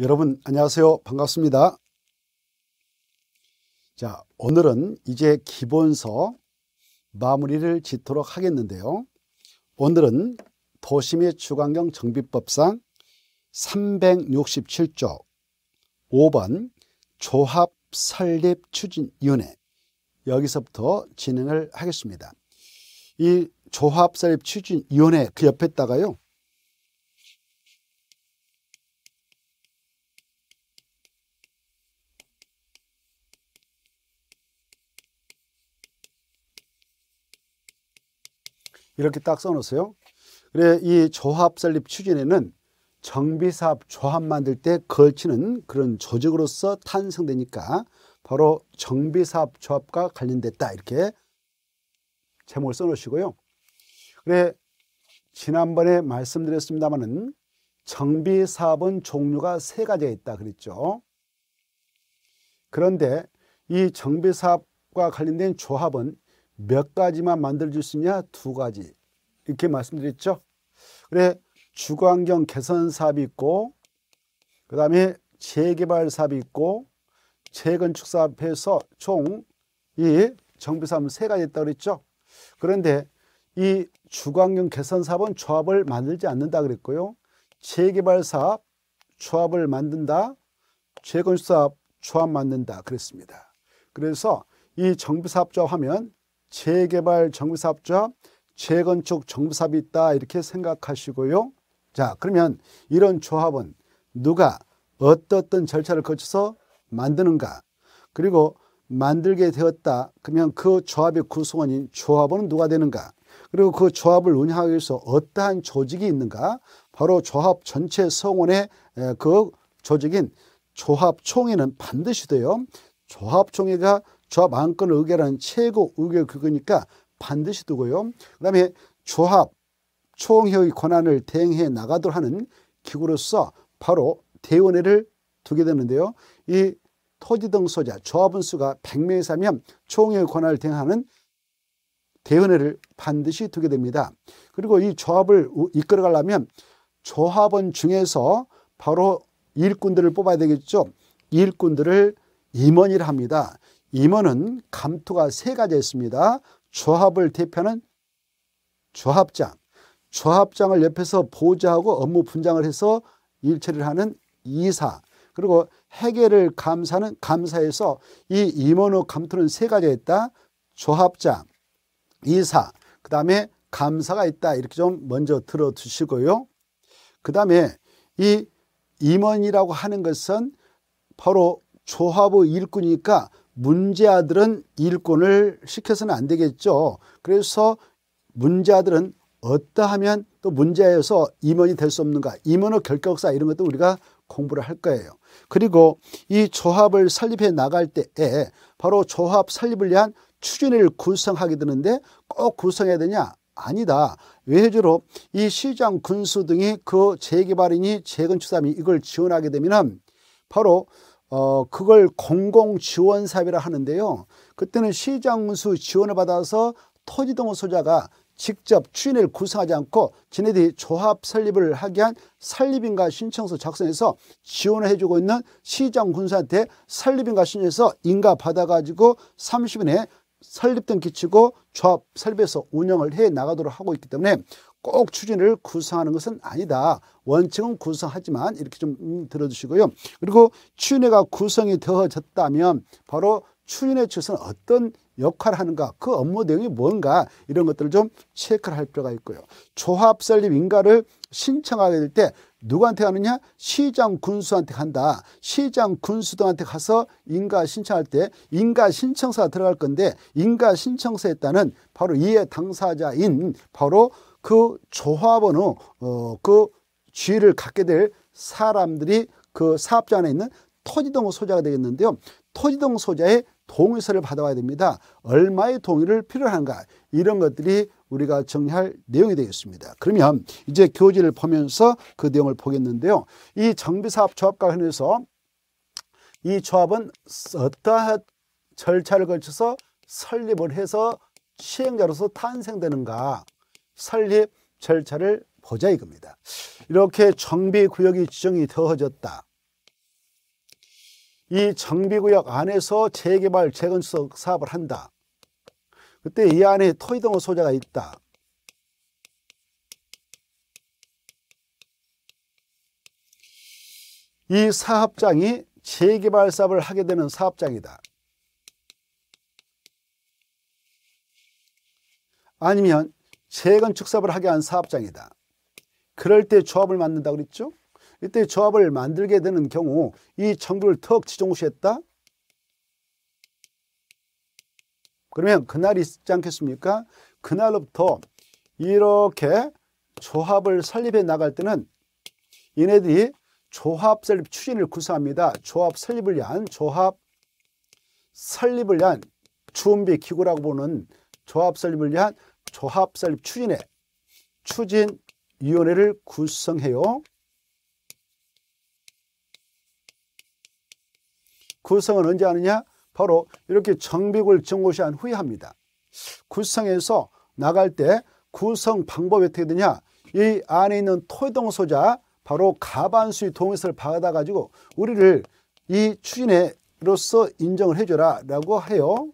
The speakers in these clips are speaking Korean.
여러분 안녕하세요. 반갑습니다. 자, 오늘은 이제 기본서 마무리를 짓도록 하겠는데요. 오늘은 도심의 주관경 정비법상 367조 5번 조합 설립 추진위원회 여기서부터 진행을 하겠습니다. 이 조합 설립 추진위원회 그 옆에다가요. 이렇게 딱 써놓으세요. 그래 이 조합 설립 추진에는 정비사업 조합 만들 때 걸치는 그런 조직으로서 탄생되니까 바로 정비사업 조합과 관련됐다 이렇게 제목을 써놓으시고요. 그래 지난번에 말씀드렸습니다마는 정비사업은 종류가 세 가지가 있다 그랬죠. 그런데 이 정비사업과 관련된 조합은 몇 가지만 만들어줄 수 있냐? 두 가지. 이렇게 말씀드렸죠. 그래, 주거환경 개선 사업이 있고, 그 다음에 재개발 사업이 있고, 재건축 사업해서 총 이 정비 사업 세 가지 있다고 그랬죠. 그런데 이 주거환경 개선 사업은 조합을 만들지 않는다 그랬고요. 재개발 사업 조합을 만든다. 재건축 사업 조합 만든다 그랬습니다. 그래서 이 정비사업조합 하면 재개발 정비사업자, 재건축 정비사업이 있다 이렇게 생각하시고요. 자 그러면 이런 조합은 누가 어떻든 절차를 거쳐서 만드는가 그리고 만들게 되었다 그러면 그 조합의 구성원인 조합원은 누가 되는가 그리고 그 조합을 운영하기 위해서 어떠한 조직이 있는가 바로 조합 전체 성원의 그 조직인 조합총회는 반드시 돼요. 조합총회가 조합 안건 의결하는 최고 의결 규거니까 반드시 두고요. 그 다음에 조합 총회의 권한을 대행해 나가도록 하는 기구로서 바로 대원회를 두게 되는데요. 이 토지 등 소자 조합원 수가 100명 이상이면 총회의 권한을 대행하는 대원회를 반드시 두게 됩니다. 그리고 이 조합을 이끌어가려면 조합원 중에서 바로 일꾼들을 뽑아야 되겠죠. 일꾼들을 임원이라 합니다. 임원은 감투가 세 가지 있습니다. 조합을 대표하는 조합장, 조합장을 옆에서 보좌하고 업무 분장을 해서 일처리를 하는 이사, 그리고 해계를 감사는 감사해서 이 임원의 감투는 세 가지가 있다. 조합장, 이사, 그 다음에 감사가 있다. 이렇게 좀 먼저 들어두시고요. 그 다음에 이 임원이라고 하는 것은 바로 조합의 일꾼이니까 문제 아들은 일꾼을 시켜서는 안 되겠죠. 그래서 문제 아들은 어떠하면 또 문제에서 임원이 될 수 없는가 임원의 결격사 이런 것도 우리가 공부를 할 거예요. 그리고 이 조합을 설립해 나갈 때에 바로 조합 설립을 위한 추진을 구성하게 되는데 꼭 구성해야 되냐? 아니다. 외주로 이 시장 군수 등이 그 재개발이니 재건축사이 이걸 지원하게 되면 바로 어, 그걸 공공지원사업이라 하는데요. 그때는 시장수 지원을 받아서 토지등록 소자가 직접 추인을 구성하지 않고 지네들이 조합 설립을 하게 한 설립인가 신청서 작성해서 지원을 해주고 있는 시장 군수한테 설립인가 신청해서 인가 받아가지고 30인에 설립된 기치고 조합 설립해서 운영을 해 나가도록 하고 있기 때문에 꼭 추진을 구성하는 것은 아니다. 원칙은 구성하지만 이렇게 좀 음, 들어주시고요. 그리고 추인회가 구성이 되어졌다면 바로 추인회 측에서는 어떤 역할을 하는가 그 업무 내용이 뭔가 이런 것들을 좀 체크를 할 필요가 있고요. 조합 설립 인가를 신청하게 될 때 누구한테 가느냐? 시장 군수한테 간다. 시장 군수들한테 가서 인가 신청할 때 인가 신청서가 들어갈 건데 인가 신청서에 따른 바로 이해 당사자인 바로 그 조합원의 어, 그 지위를 갖게 될 사람들이 그 사업자 안에 있는 토지등 소자가 되겠는데요. 토지등 소자의 동의서를 받아와야 됩니다. 얼마의 동의를 필요한가 이런 것들이 우리가 정리할 내용이 되겠습니다. 그러면 이제 교재를 보면서 그 내용을 보겠는데요. 이 정비사업 조합과 관련해서 이 조합은 어떠한 절차를 걸쳐서 설립을 해서 시행자로서 탄생되는가 설립 절차를 보자 이겁니다. 이렇게 정비구역이 지정이 되어졌다. 이 정비구역 안에서 재개발, 재건축 사업을 한다. 그때 이 안에 토이동호 소재가 있다. 이 사업장이 재개발 사업을 하게 되는 사업장이다. 아니면 재건축 사업을 하게 한 사업장이다. 그럴 때 조합을 만든다 그랬죠? 이때 조합을 만들게 되는 경우 이 청구를 턱 지종시했다? 그러면 그날이 있지 않겠습니까? 그날부터 이렇게 조합을 설립해 나갈 때는 이네들이 조합 설립 추진을 구사합니다. 조합 설립을 위한 조합 설립을 위한 준비 기구라고 보는 조합 설립을 위한 조합 설립 추진의 추진 위원회를 구성해요. 구성은 언제 하느냐? 바로 이렇게 정비을 정고시한 후에 합니다. 구성에서 나갈 때 구성 방법이 어떻게 되냐? 이 안에 있는 토동 소자 바로 가반수의 동의서를 받아가지고 우리를 이 추진회로서 인정을 해줘라 라고 해요.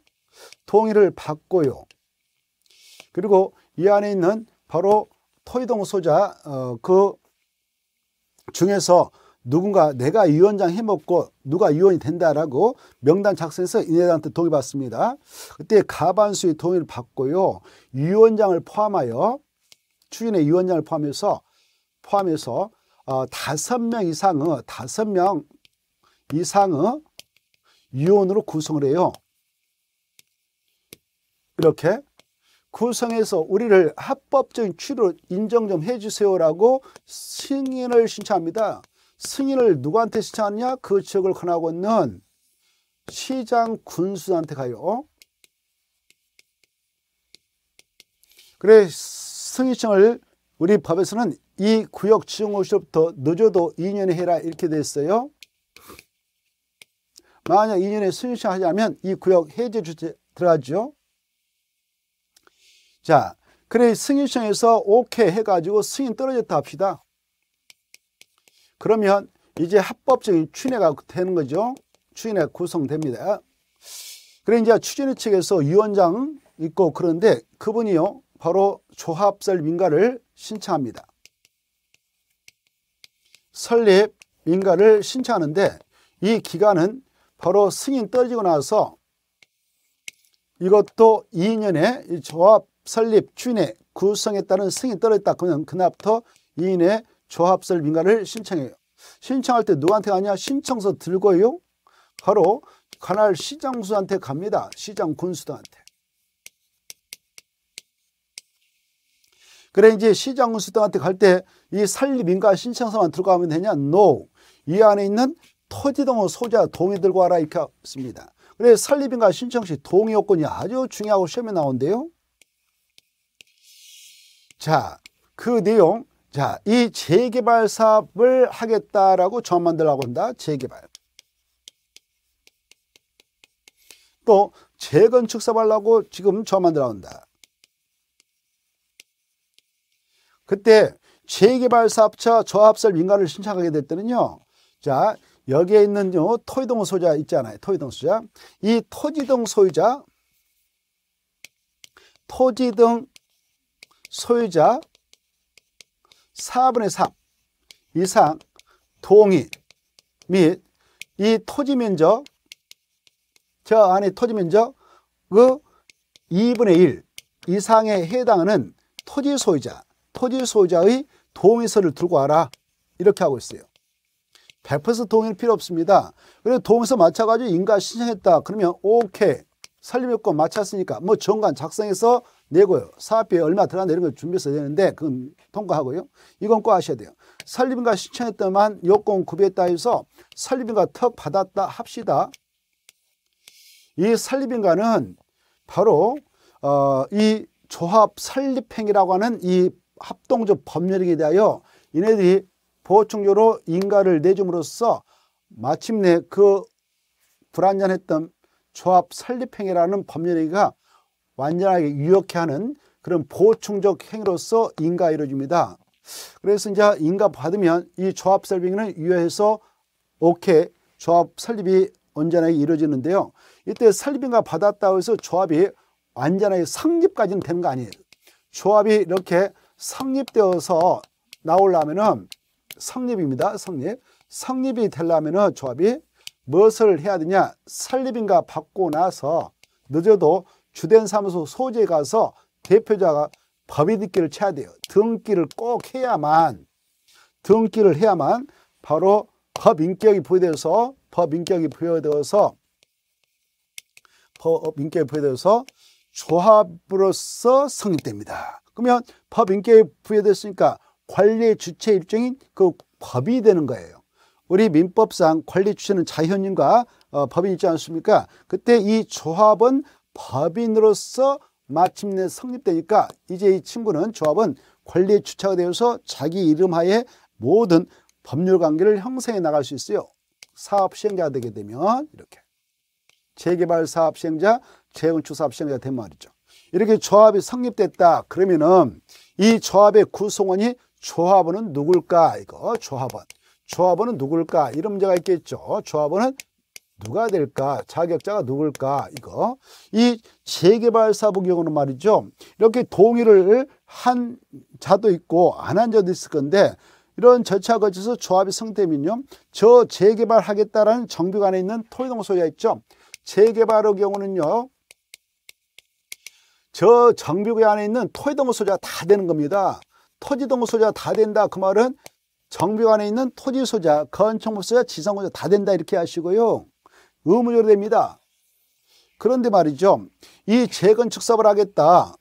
동의를 받고요. 그리고 이 안에 있는 바로 토이동 소자 어, 그 중에서 누군가 내가 위원장 해먹고 누가 위원이 된다라고 명단 작성해서 이네들한테 동의받습니다. 그때 가반수의 동의를 받고요. 위원장을 포함하여 추인의 위원장을 포함해서 포함해서 어, 다섯 어, 명 이상의 다섯 명 이상의 위원으로 구성을 해요. 이렇게 구성해서 우리를 합법적인 취로 인정 좀 해주세요라고 승인을 신청합니다. 승인을 누구한테 신청하느냐? 그 지역을 권하고 있는 시장 군수한테 가요. 그래 승인청을 우리 법에서는 이 구역 지정호시로부터 늦어도 2년에 해라 이렇게 돼 있어요. 만약 2년에 승인청 하자면 이 구역 해제 주제 들어가죠. 자, 그래 승인청에서 오케이 해가지고 승인 떨어졌다 합시다. 그러면 이제 합법적인 추인회가 되는 거죠. 추인회 구성됩니다. 그래 이제 추진위 측에서 위원장 있고 그런데 그분이요 바로 조합설 민가를 신청합니다. 설립 민가를 신청하는데 이 기간은 바로 승인 떨어지고 나서 이것도 2년에 조합 설립, 추인의 구성에 따른 승인이 떨어졌다 그러면 그날부터 이인의 조합설 민가를 신청해요. 신청할 때 누구한테 가냐? 신청서 들고요. 바로 관할 시장수한테 갑니다. 시장 군수들한테. 그래 이제 시장 군수들한테 갈 때 이 설립 민가 신청서만 들고가면 되냐? No. 이 안에 있는 토지등호 소자 동의 들고 와라 이렇게 있습니다. 그래 설립인가 신청 시 동의 요건이 아주 중요하고 시험에 나온대요. 자, 그 내용. 자, 이 재개발 사업을 하겠다라고 저 만들라고 한다. 재개발. 또 재건축 사업하려고 지금 저 만들라고 한다. 그때 재개발 사업처 저합설 민가를 신청하게 될 때는요. 자, 여기에 있는 요 토지동 소유자 있잖아요. 토지동 소유자. 이 토지동 소유자 토지등 소유자 4분의 3 이상 동의 및 이 토지 면적 저 안에 토지 면적의 2분의 1 이상에 해당하는 토지 소유자, 토지 소유자의 동의서를 들고 와라 이렇게 하고 있어요. 100% 동의는 필요 없습니다. 그리고 동의서 맞춰가지고 인가 신청했다. 그러면 오케이. 설립요건 맞췄으니까 뭐 정관 작성해서 내고요. 사업비에 얼마 들어간다 이런 걸준비해서 되는데 그건 통과하고요. 이건 꼭아셔야 돼요. 설립인가 신청했더만 요건 구비했다 해서 설립인가 턱 받았다 합시다. 이 설립인가는 바로 어, 이 조합 설립행위라고 하는 이 합동조 법률에 대하여 이네들이 보충료로 인가를 내줌으로써 마침내 그 불안전했던 조합 설립행위라는 법률행위가 완전하게 유역해 하는 그런 보충적 행위로서 인가 이루어집니다. 그래서 이제 인가 받으면 이 조합 설빙은 유효해서 오케이 조합 설립이 온전하게 이루어지는데요. 이때 설립인가 받았다고 해서 조합이 완전하게 성립까지는 되는 거 아니에요. 조합이 이렇게 성립되어서 나오려면은 성립입니다. 성립. 성립이 되려면은 조합이 무엇을 해야 되냐? 설립인가 받고 나서 늦어도 주된 사무소 소재 가서 대표자가 법인입기를 쳐야 돼요. 등기를 꼭 해야만 등기를 해야만 바로 법인격이 부여돼서 법인격이 부여되어서 법인격이 부여되어서 조합으로서 성립됩니다. 그러면 법인격이 부여됐으니까 관리 주체 입증인 그 법이 되는 거예요. 우리 민법상 관리 주체는 자현인과 어, 법인 있지 않습니까? 그때 이 조합은 법인으로서 마침내 성립되니까 이제 이 친구는 조합은 권리의 주체가 되어서 자기 이름하에 모든 법률 관계를 형성해 나갈 수 있어요. 사업 시행자가 되게 되면 이렇게 재개발 사업 시행자, 재건축 사업 시행자 가된 말이죠. 이렇게 조합이 성립됐다. 그러면은 이 조합의 구성원이 조합원은 누굴까? 이거 조합원. 조합원은 누굴까? 이런 문제가 있겠죠. 조합원은 누가 될까? 자격자가 누굴까? 이거. 이 재개발사부 경우는 말이죠. 이렇게 동의를 한 자도 있고 안 한 자도 있을 건데 이런 절차 거쳐서 조합이 성되면요. 저 재개발하겠다라는 정비관에 있는 토의동소가 있죠. 재개발의 경우는요. 저 정비구안에 있는 토의동소자가 다 되는 겁니다. 토지동소자가 다 된다. 그 말은 정비관에 있는 토지소자, 건축물소자, 지상소자 다 된다 이렇게 하시고요. 의무적으로 됩니다. 그런데 말이죠. 이 재건축 사업을 하겠다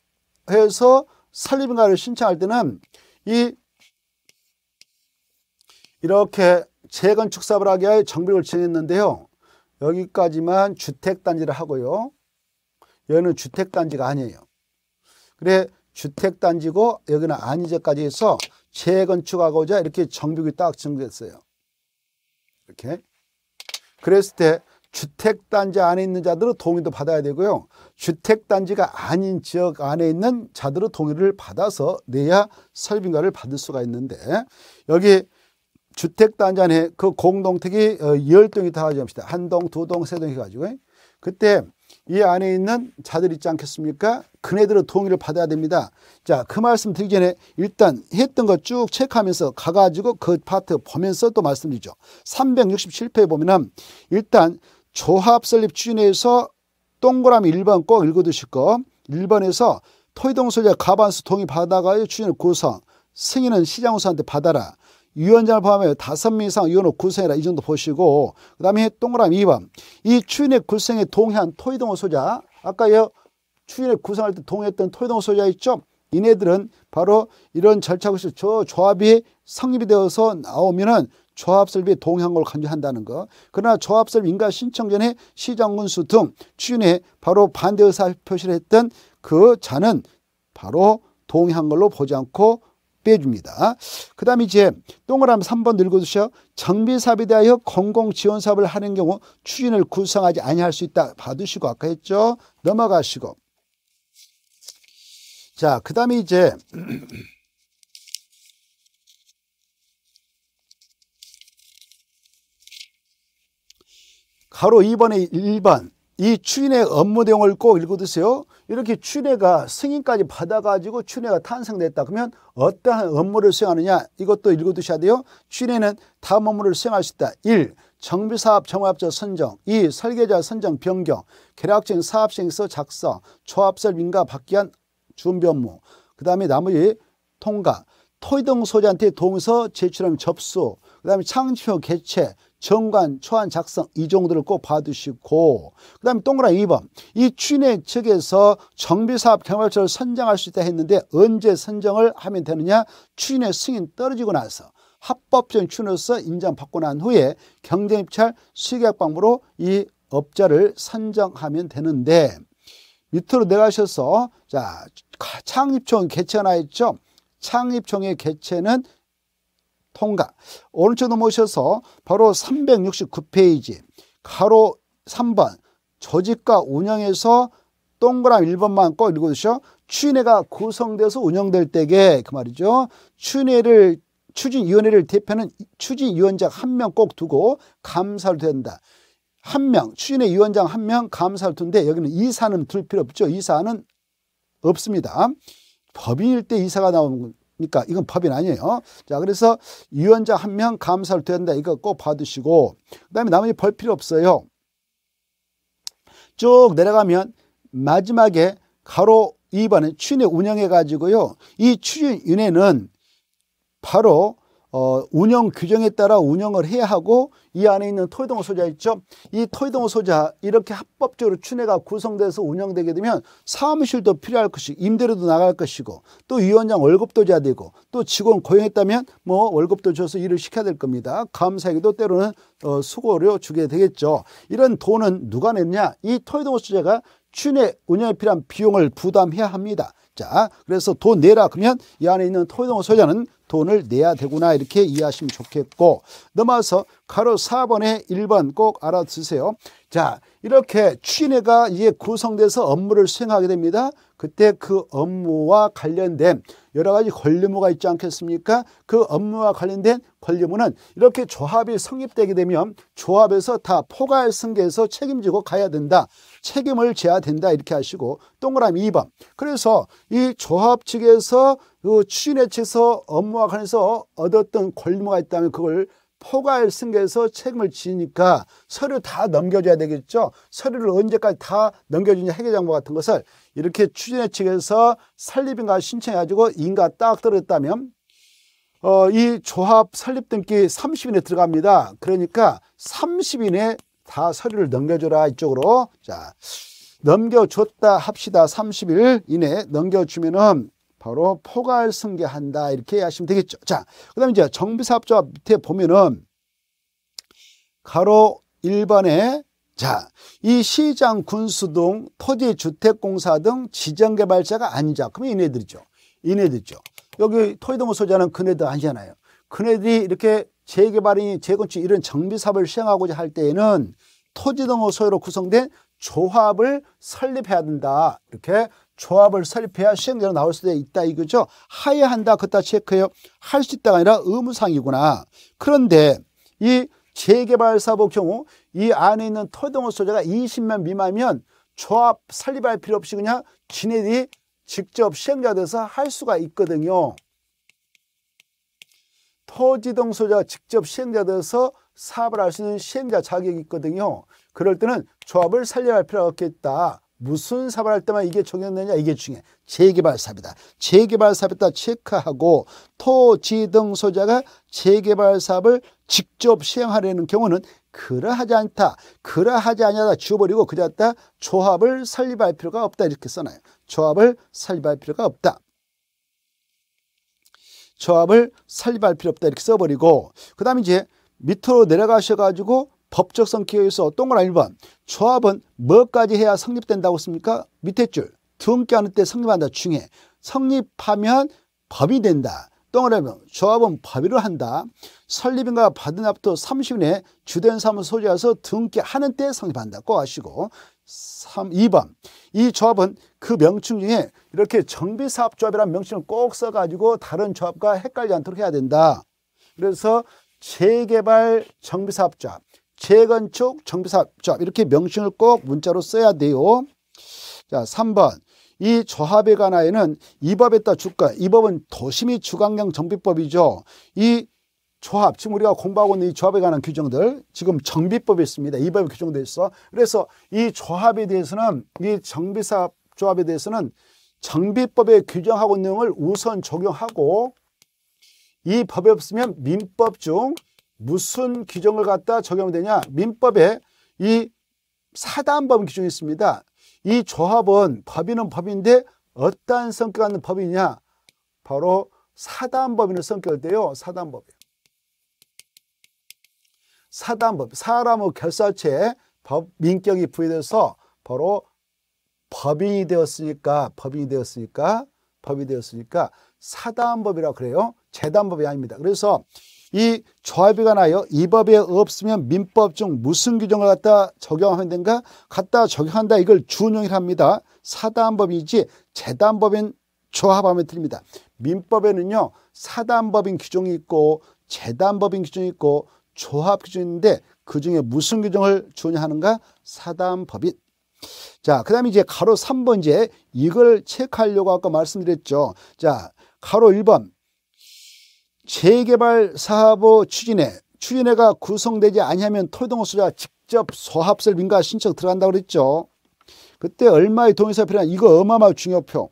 해서 산림인가를 신청할 때는 이 이렇게 재건축 사업을 하게 할 정비를 정했는데요. 여기까지만 주택단지를 하고요. 여기는 주택단지가 아니에요. 그래 주택단지고 여기는 아니제까지 해서 재건축하고자 이렇게 정비구딱 정했어요. 비 이렇게. 그랬을 때 주택단지 안에 있는 자들은 동의도 받아야 되고요. 주택단지가 아닌 지역 안에 있는 자들은 동의를 받아서 내야 설빙가를 받을 수가 있는데 여기 주택단지 안에 그 공동택이 어, 열동이 다하지 않습니다. 한 동, 두 동, 세 동 해가지고 그때 이 안에 있는 자들 있지 않겠습니까? 그네들의 동의를 받아야 됩니다. 자, 그 말씀 드리기 전에 일단 했던 거 쭉 체크하면서 가가지고 그 파트 보면서 또 말씀드리죠. 367페이지 보면은 일단 조합 설립 추진에서 동그라미 1번 꼭 읽어두실 거 1번에서 토의동 설립 가반수 동의 받아가요 추진을 구성 승인은 시장 우수한테 받아라 위원장을 포함하여 다섯 명 이상 위원으로 구성해라 이 정도 보시고 그 다음에 동그라미 2번 이 추인의 구성에 동의한 토의동호 소자 아까 요 추인의 구성할 때 동의했던 토의동호 소자 있죠 이네들은 바로 이런 절차고시 저 조합이 성립이 되어서 나오면은 조합설비 동향을 간주한다는 것. 그러나 조합설비 인가 신청 전에 시장군수 등 추진에 바로 반대 의사 표시를 했던 그 자는 바로 동향걸로 보지 않고 빼줍니다. 그 다음 이제 동그라미 3번 읽어주셔. 정비사업에 대하여 공공지원사업을 하는 경우 추진을 구성하지 아니할 수 있다. 받으시고 아까 했죠. 넘어가시고. 자, 그 다음에 이제 가로 2번에 1번 이 추인의 업무 내용을 꼭 읽어두세요. 이렇게 추례가 승인까지 받아가지고 추례가 탄생됐다. 그러면 어떠한 업무를 수행하느냐 이것도 읽어두셔야 돼요. 추례는 다음 업무를 수행할 수 있다. 1. 정비사업 종합자 선정 2. 설계자 선정 변경 계략증 사업증서 작성 조합설 민가 받기한 준비 업무 그 다음에 나머지 통과 토의등 소재한테동서 제출하면 접수 그 다음에 창조 개최 정관, 초안 작성 이 정도를 꼭 봐두시고 그 다음에 동그라미 2번 이추인의 측에서 정비사업 개발처를 선정할 수 있다 했는데 언제 선정을 하면 되느냐 추인의 승인 떨어지고 나서 합법적인 추인으로서 인정받고 난 후에 경쟁입찰 수계약 방법으로 이 업자를 선정하면 되는데 밑으로 내려가셔서 자 창립총 개최나 했죠 창립총의 개최는 통과. 오른쪽 넘어오셔서 바로 369페이지 가로 3번 조직과 운영에서 동그라미 1번만 꼭 읽어주시오. 추인회가 구성되어서 운영될 때에그 말이죠. 추인회를 추진위원회를 대표하는 추진위원장 한 명 꼭 두고 감사를 된다. 한 명, 추진회 위원장 한 명 감사를 두는데 여기는 이사는 둘 필요 없죠. 이사는 없습니다. 법인일 때 이사가 나오는 그러니까 이건 법인 아니에요. 자, 그래서 유언자 한 명 감사를 된다. 이거 꼭 봐두시고 그다음에 나머지 볼 필요 없어요. 쭉 내려가면 마지막에 가로 2번에 추인의 운영해 가지고요. 이추인위회는 바로 어, 운영 규정에 따라 운영을 해야 하고 이 안에 있는 토이동 소자 있죠. 이 토이동 소자 이렇게 합법적으로 추해가 구성돼서 운영되게 되면 사무실도 필요할 것이고 임대료도 나갈 것이고 또 위원장 월급도 줘야 되고 또 직원 고용했다면 뭐 월급도 줘서 일을 시켜야 될 겁니다. 감사에게도 때로는 어, 수고료 주게 되겠죠. 이런 돈은 누가 냈냐? 이 토이동 소자가 추해 운영에 필요한 비용을 부담해야 합니다. 자, 그래서 돈 내라 그러면 이 안에 있는 토이동 소유자는 돈을 내야 되구나 이렇게 이해하시면 좋겠고 넘어서 가로 4번에 1번 꼭 알아두세요. 자, 이렇게 취인회가 이제 구성돼서 업무를 수행하게 됩니다. 그때 그 업무와 관련된 여러 가지 권리무가 있지 않겠습니까? 그 업무와 관련된 권리무는 이렇게 조합이 성립되게 되면 조합에서 다 포괄 승계에서 책임지고 가야 된다. 책임을 져야 된다 이렇게 하시고 동그라미 2번. 그래서 이 조합 측에서 그 추진의 측에서 업무와 관련해서 얻었던 권리무가 있다면 그걸 포괄 승계에서 책임을 지니까 서류 다 넘겨줘야 되겠죠. 서류를 언제까지 다 넘겨주냐 해계장부 같은 것을 이렇게 추진의 측에서 설립인가 신청해가지고 인가 딱떨어졌다면 어, 이 조합 설립 등기 30인에 들어갑니다. 그러니까 30인에 다 서류를 넘겨줘라 이쪽으로 자 넘겨줬다 합시다 30일 이내 넘겨주면은 바로 포괄 승계한다 이렇게 하시면 되겠죠. 자 그다음 이제 정비사업조합 밑에 보면은 가로 1번에 자, 이 시장, 군수동, 토지, 주택공사 등 지정개발자가 아니자. 그러면 얘네들이죠. 얘네들이죠. 여기 토지동호 소자는 그네들 아니잖아요. 그네들이 이렇게 재개발이 재건축 이런 정비사업을 시행하고자 할 때에는 토지 등호 소유로 구성된 조합을 설립해야 된다. 이렇게 조합을 설립해야 시행대로 나올 수 있다 이거죠. 하야 한다. 그따 체크해요. 할 수 있다가 아니라 의무상이구나. 그런데 이 재개발 사업의 경우 이 안에 있는 토동호 소재가 20면 미만이면 조합 설립할 필요 없이 그냥 지네들이 직접 시행자 돼서 할 수가 있거든요. 토지등 소재가 직접 시행자 돼서 사업을 할 수 있는 시행자 자격이 있거든요. 그럴 때는 조합을 살려야 할 필요가 없겠다. 무슨 사업을 할 때만 이게 적용되냐 이게 중요해 재개발 사업이다 재개발 사업이다 체크하고 토지 등 소유자가 재개발 사업을 직접 시행하려는 경우는 그러하지 않다 그러하지 아니다 지워버리고 그냥 다 조합을 설립할 필요가 없다 이렇게 써놔요 조합을 설립할 필요가 없다 조합을 설립할 필요 없다 이렇게 써버리고 그 다음에 이제 밑으로 내려가셔가지고 법적성 기여에서 동그란 1번 조합은 뭐까지 해야 성립된다고 씁니까? 밑에 줄 등기하는 때 성립한다 중에 성립하면 법이 된다. 동그라미 조합은 법의로 한다. 설립인가 받은 앞부터 30일에 주된 사무 소지하서 등기하는 때 성립한다. 꼭 아시고 3, 2번 이 조합은 그 명칭 중에 이렇게 정비사업조합이라는 명칭을 꼭 써가지고 다른 조합과 헷갈리지 않도록 해야 된다. 그래서 재개발 정비사업조합 재건축 정비사업 이렇게 명칭을 꼭 문자로 써야 돼요. 자, 3번. 이 조합에 관하여는 이 법에 따라 주가 이 법은 도심이 주관경 정비법이죠. 이 조합 지금 우리가 공부하고 있는 이 조합에 관한 규정들 지금 정비법이 있습니다. 이 법에 규정되어 있어. 그래서 이 조합에 대해서는 이 정비사업 조합에 대해서는 정비법에 규정하고 있는 내용을 우선 적용하고 이 법에 없으면 민법 중 무슨 규정을 갖다 적용되냐? 민법에 이 사단법 규정이 있습니다. 이 조합은 법인은 법인데 어떠한 성격 갖는 법이냐? 바로 사단법인의 성격인데요. 사단법이요. 사단법, 사람의 결사체에 법, 민격이 부여돼서 바로 법인이 되었으니까, 법인이 되었으니까, 법이 되었으니까 사단법이라 그래요. 재단법이 아닙니다. 그래서 이 조합이가 나여 이 법에 없으면 민법 중 무슨 규정을 갖다 적용하다든가 갖다 적용한다 이걸 준용이합니다 사단법이지 재단법인 조합하면 틀립니다. 민법에는요 사단법인 규정이 있고 재단법인 규정이 있고 조합 규정이 있는데 그 중에 무슨 규정을 준냐 하는가 사단법인 자, 그 다음에 이제 가로 3번 이제 이걸 체크하려고 아까 말씀드렸죠. 자, 가로 1번 재개발 사업의 추진회 추진회가 구성되지 않니면토지동호수자 직접 소합설 민가 신청 들어간다고 그랬죠. 그때 얼마의 동의서 필요한 이거 어마어마한 중요표.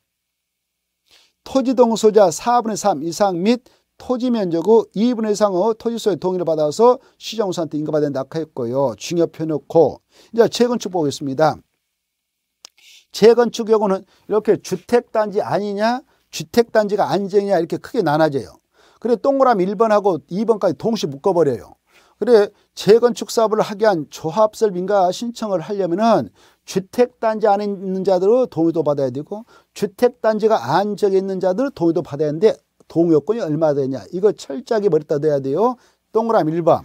토지동 소자 4분의 3 이상 및 토지 면적의 2분의 이상의 토지소의 동의를 받아서 시정사한테 인가받아야 된다 했고요. 중요표 놓고 이제 재건축 보겠습니다. 재건축 경우는 이렇게 주택단지 아니냐 주택단지가 아니냐 이렇게 크게 나눠져요. 그래 동그라미 1번하고 2번까지 동시에 묶어버려요. 그래 재건축 사업을 하게 한 조합설빙가 신청을 하려면은 주택단지 안에 있는 자들 동의도 받아야 되고 주택단지가 안쪽에 있는 자들 동의도 받아야 하는데 동의 요건이 얼마 되냐 이거 철저하게 머리다 돼야 돼요. 동그라미 1번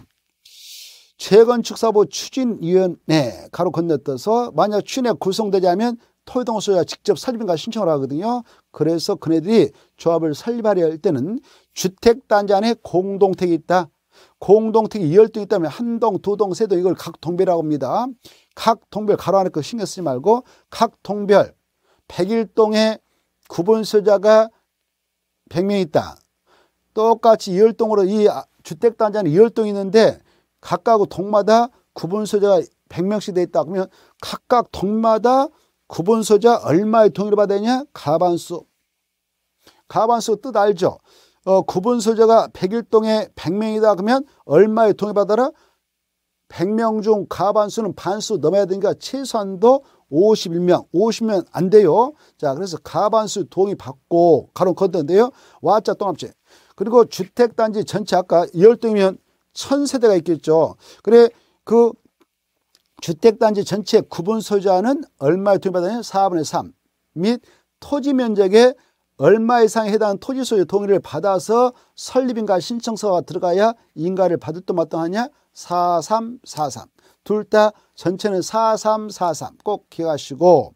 재건축 사업 추진위원회 가로 건너떠서 만약 추내 구성되자면 토요동소야 직접 설립인가 신청을 하거든요. 그래서 그네들이 조합을 설립하려 할 때는 주택단지 안에 공동택이 있다. 공동택이 10동 있다면 한 동, 두 동, 세 동 이걸 각 동별이라고 합니다. 각 동별 가로 안에 그 신경 쓰지 말고 각 동별 101동에 구분소자가 100명 있다. 똑같이 10동으로 이 아, 주택단지 안에 10동 이 있는데 각각 동마다 구분소자가 100명씩 돼 있다. 그러면 각각 동마다 구분소자얼마의 통일을 받았냐? 가반수. 가반수 뜻 알죠? 어, 구분소자가 101동에 100명이다 그러면 얼마의 통일을 받아라 100명 중 가반수는 반수 넘어야 되니까 최소한도 51명, 50명 안 돼요. 자, 그래서 가반수 동의 받고 가로 건던데요. 와자 똥합체. 그리고 주택단지 전체 아까 10동이면 1000세대가 있겠죠. 그래, 그 주택단지 전체 구분 소유자는 얼마에 통일받느냐 4분의 3 및 토지 면적에 얼마 이상에 해당하는 토지 소유 동의를 받아서 설립인가 신청서가 들어가야 인가를 받을 때 마땅하냐 4343 둘 다 전체는 4343 꼭 기억하시고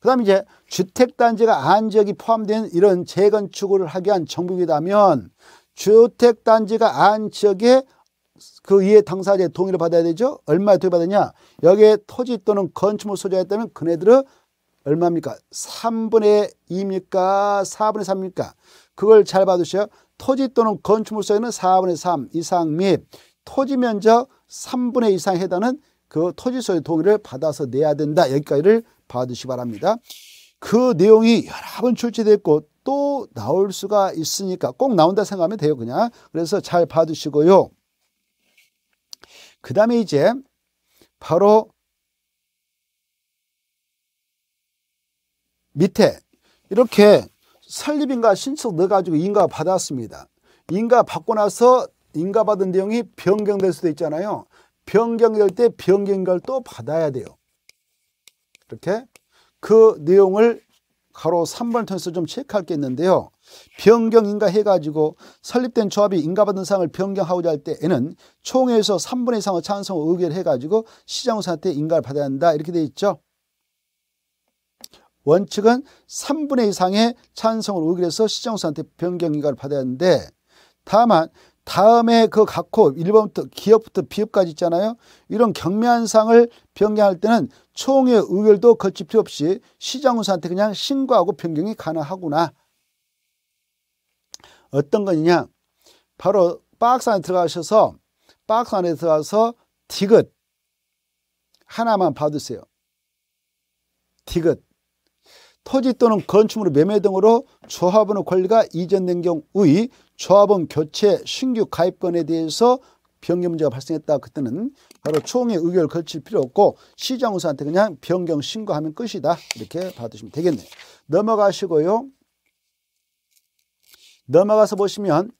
그 다음 에 이제 주택단지가 안 지역이 포함된 이런 재건축을 하게 한정부기다면 주택단지가 안 지역에 그이에 당사자의 동의를 받아야 되죠. 얼마에 동의받느냐? 여기에 토지 또는 건축물 소유자였다면 그네들은 얼마입니까? 3분의 2입니까? 4분의 3입니까? 그걸 잘 봐두세요. 토지 또는 건축물 소유는 4분의 3 이상 및 토지 면적 3분의 이상 에 해당하는 그 토지 소유 동의를 받아서 내야 된다. 여기까지를 봐두시기 바랍니다. 그 내용이 여러 번 출제됐고 또 나올 수가 있으니까 꼭 나온다 생각하면 돼요. 그냥. 그래서 잘 봐두시고요. 그 다음에 이제 바로 밑에 이렇게 설립인가 신속 넣어가지고 인가 받았습니다. 인가 받고 나서 인가 받은 내용이 변경될 수도 있잖아요. 변경될 때 변경인가를 또 받아야 돼요. 이렇게 그 내용을 가로 3번 통해서 좀 체크할 게 있는데요. 변경인가 해가지고 설립된 조합이 인가받은 사항을 변경하고자 할 때에는 총회에서 3분의 2상을 찬성 의결 해가지고 시장 우사한테 인가를 받아야 한다 이렇게 돼 있죠. 원칙은 3분의 2상의 찬성을 의결해서 시장 사한테 변경 인가를 받아야 하는데 다만 다음에 그 갖고 1번부터 기업부터 비업까지 있잖아요. 이런 경매한 상을 변경할 때는 총회 의결도 거칠 필요 없이 시장사한테 그냥 신고하고 변경이 가능하구나. 어떤 거냐 바로 박스 안에 들어가셔서 박스 안에 들어가서 디귿 하나만 받으세요 디귿 토지 또는 건축물 의 매매 등으로 조합원의 권리가 이전된 경우의 조합원 교체 신규 가입권에 대해서 변경 문제가 발생했다 그때는 바로 총회 의결 을 거칠 필요 없고 시장 우사한테 그냥 변경 신고하면 끝이다 이렇게 받으시면 되겠네요 넘어가시고요 넘어가서 보시면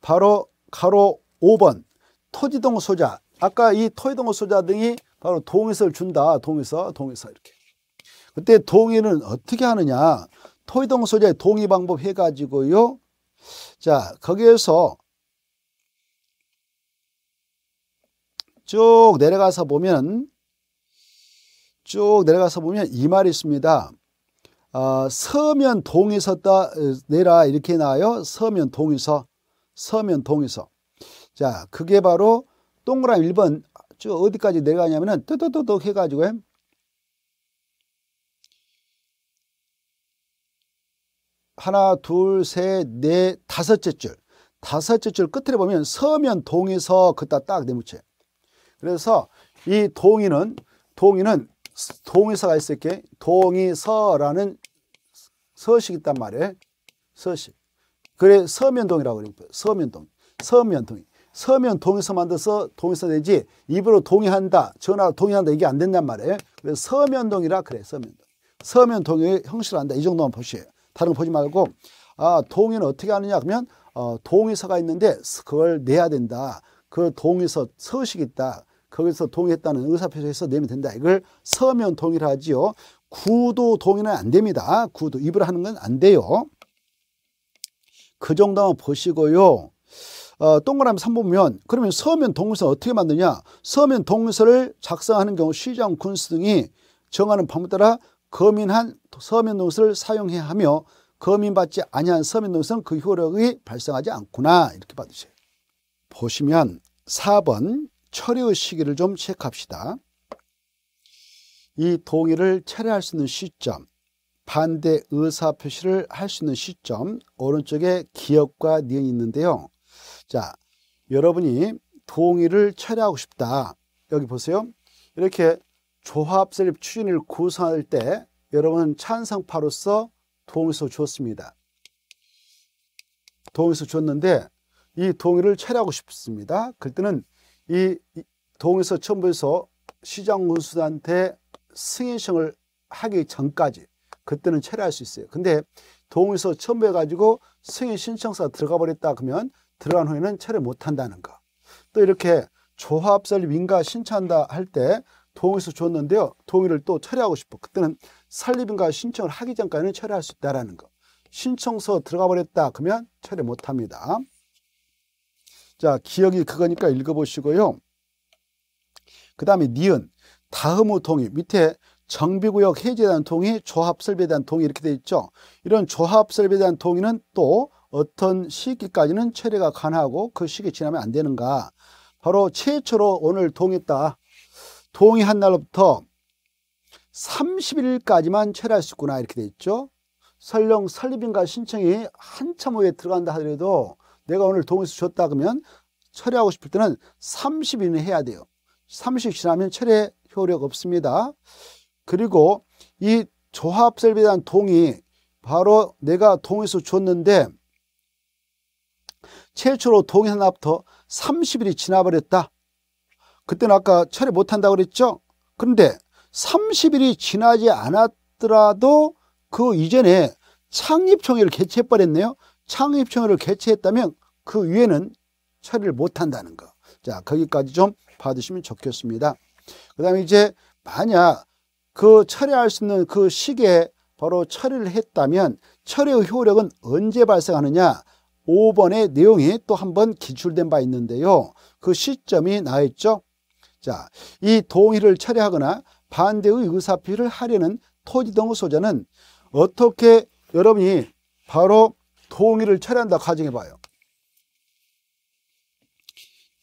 바로 가로 5번 토지동 소자 아까 이 토지동 소자 등이 바로 동의서를 준다 동의서 동의서 이렇게 그때 동의는 어떻게 하느냐 토지동 소자의 동의 방법 해가지고요 자 거기에서 쭉 내려가서 보면 쭉 내려가서 보면 이 말이 있습니다 어, 서면 동에서 따, 어, 내라 이렇게 나와요. 서면 동에서 서면 동에서 자 그게 바로 동그라미 1번 쭉 어디까지 내려가냐면은 뜨뜨뜨득 해가지고 하나 둘셋넷 네, 다섯째 줄 다섯째 줄 끝에 보면 서면 동에서 그따 딱 내묻혀요. 그래서 이 동의는 동의는 동의서가 있을 게 동의서라는 서식이 있단 말이에요. 서식. 그래 서면동이라고 그래요. 서면동. 서면동. 서면 동의서 만들어서 동의서 내지 입으로 동의한다. 전화로 동의한다. 이게 안 된단 말이에요. 그래서 서면동이라 그래. 서면동. 서면동의 형식을 한다. 이 정도만 보시요 다른 거 보지 말고 아, 동의는 어떻게 하느냐 그면 어, 동의서가 있는데 그걸 내야 된다. 그 동의서 서식이 있다. 거기서 동의했다는 의사표시에서 내면 된다. 이걸 서면 동의를 하지요. 구도 동의는 안 됩니다. 구도 입을 하는 건 안 돼요. 그 정도만 보시고요. 어, 동그라미 3보면 그러면 서면 동의서 어떻게 만드냐? 서면 동의서를 작성하는 경우 시장 군수 등이 정하는 방법에 따라 거민한 서면 동의서를 사용해야 하며 거민받지 아니한 서면 동의서는 그 효력이 발생하지 않구나 이렇게 봐주세요. 보시면 4번 철의 시기를 좀 체크합시다. 이 동의를 철회할 수 있는 시점, 반대 의사 표시를 할 수 있는 시점 오른쪽에 기업과 니은이 있는데요. 자, 여러분이 동의를 철회하고 싶다. 여기 보세요. 이렇게 조합설립 추진을 구성할 때 여러분은 찬성파로서 동의서 줬습니다. 동의서 줬는데 이 동의를 철회하고 싶습니다. 그 때는 이 동에서 첨부해서 시장 군수한테 승인신을 하기 전까지 그때는 철회할 수 있어요. 근데 동에서 첨부해 가지고 승인 신청서 가 들어가 버렸다 그러면 들어간 후에는 철회 못 한다는 거. 또 이렇게 조합 설립 인가 신청한다 할 때 동의서 줬는데요. 동의를 또처리하고 싶어. 그때는 설립 인가 신청을 하기 전까지는 처리할수 있다라는 거. 신청서 들어가 버렸다 그러면 처리 못 합니다. 자, 기억이 그거니까 읽어보시고요. 그 다음에 니은, 다음호 동의, 밑에 정비구역 해제단 대한 동의, 조합설비단 대한 동의 이렇게 돼 있죠. 이런 조합설비단 대한 동의는 또 어떤 시기까지는 철회가 가능하고 그 시기 지나면 안 되는가. 바로 최초로 오늘 동의했다. 동의한 날로부터 30일까지만 철회할 수 있구나 이렇게 돼 있죠. 설령 설립인가 신청이 한참 후에 들어간다 하더라도 내가 오늘 동의서 줬다 그러면 처리하고 싶을 때는 30일은 해야 돼요. 30일 지나면 처리 효력 없습니다. 그리고 이 조합설비에 대한 동의 바로 내가 동의서 줬는데 최초로 동의한 날부터 30일이 지나버렸다. 그때는 아까 처리 못한다고 그랬죠? 그런데 30일이 지나지 않았더라도 그 이전에 창립총회를 개최해버렸네요. 창립청정을 개최했다면 그 위에는 처리를 못한다는 거. 자, 거기까지 좀 받으시면 좋겠습니다. 그 다음에 이제 만약 그처리할수 있는 그 시기에 바로 처리를 했다면 처리의 효력은 언제 발생하느냐 5번의 내용이 또 한 번 기출된 바 있는데요. 그 시점이 나있죠. 자, 이 동의를 처리하거나 반대의 의사표를 하려는 토지등의 소자는 어떻게 여러분이 바로 동의를 처리한다 가정해 봐요.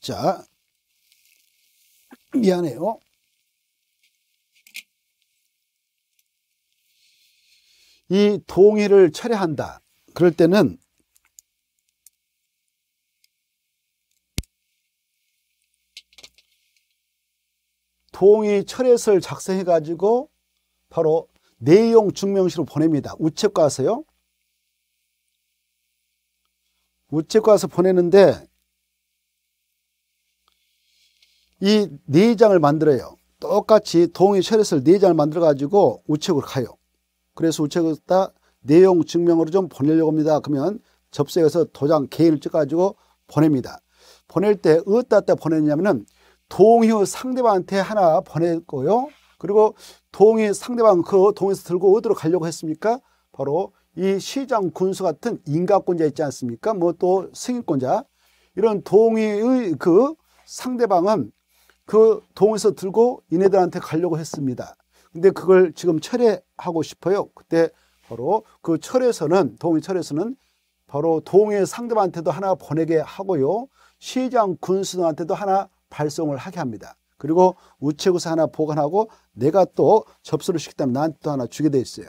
자, 미안해요. 이 동의를 철회한다. 그럴 때는 동의 철회서를 작성해 가지고 바로 내용 증명실로 보냅니다. 우체국 가서요. 우측 가서 보내는데 이 네 장을 만들어요. 똑같이 동의 철렛을네 장을 만들어 가지고 우측으로 가요. 그래서 우측에다 내용 증명으로 좀 보내려고 합니다. 그러면 접수해서 도장 개인을 찍어 가지고 보냅니다. 보낼 때 어디다 보내냐면은 동의 상대방한테 하나 보냈고요. 그리고 동의 상대방 그 동의서 들고 어디로 가려고 했습니까? 바로 이 시장 군수 같은 인가권자 있지 않습니까? 뭐 또 승인권자 이런 동의의 그 상대방은 그 동에서 들고 이네들한테 가려고 했습니다. 근데 그걸 지금 철회하고 싶어요. 그때 바로 그 철에서는 동의 철에서는 바로 동의 상대방한테도 하나 보내게 하고요. 시장 군수한테도 하나 발송을 하게 합니다. 그리고 우체국에서 하나 보관하고 내가 또 접수를 시켰다면 나한테 또 하나 주게 돼 있어요.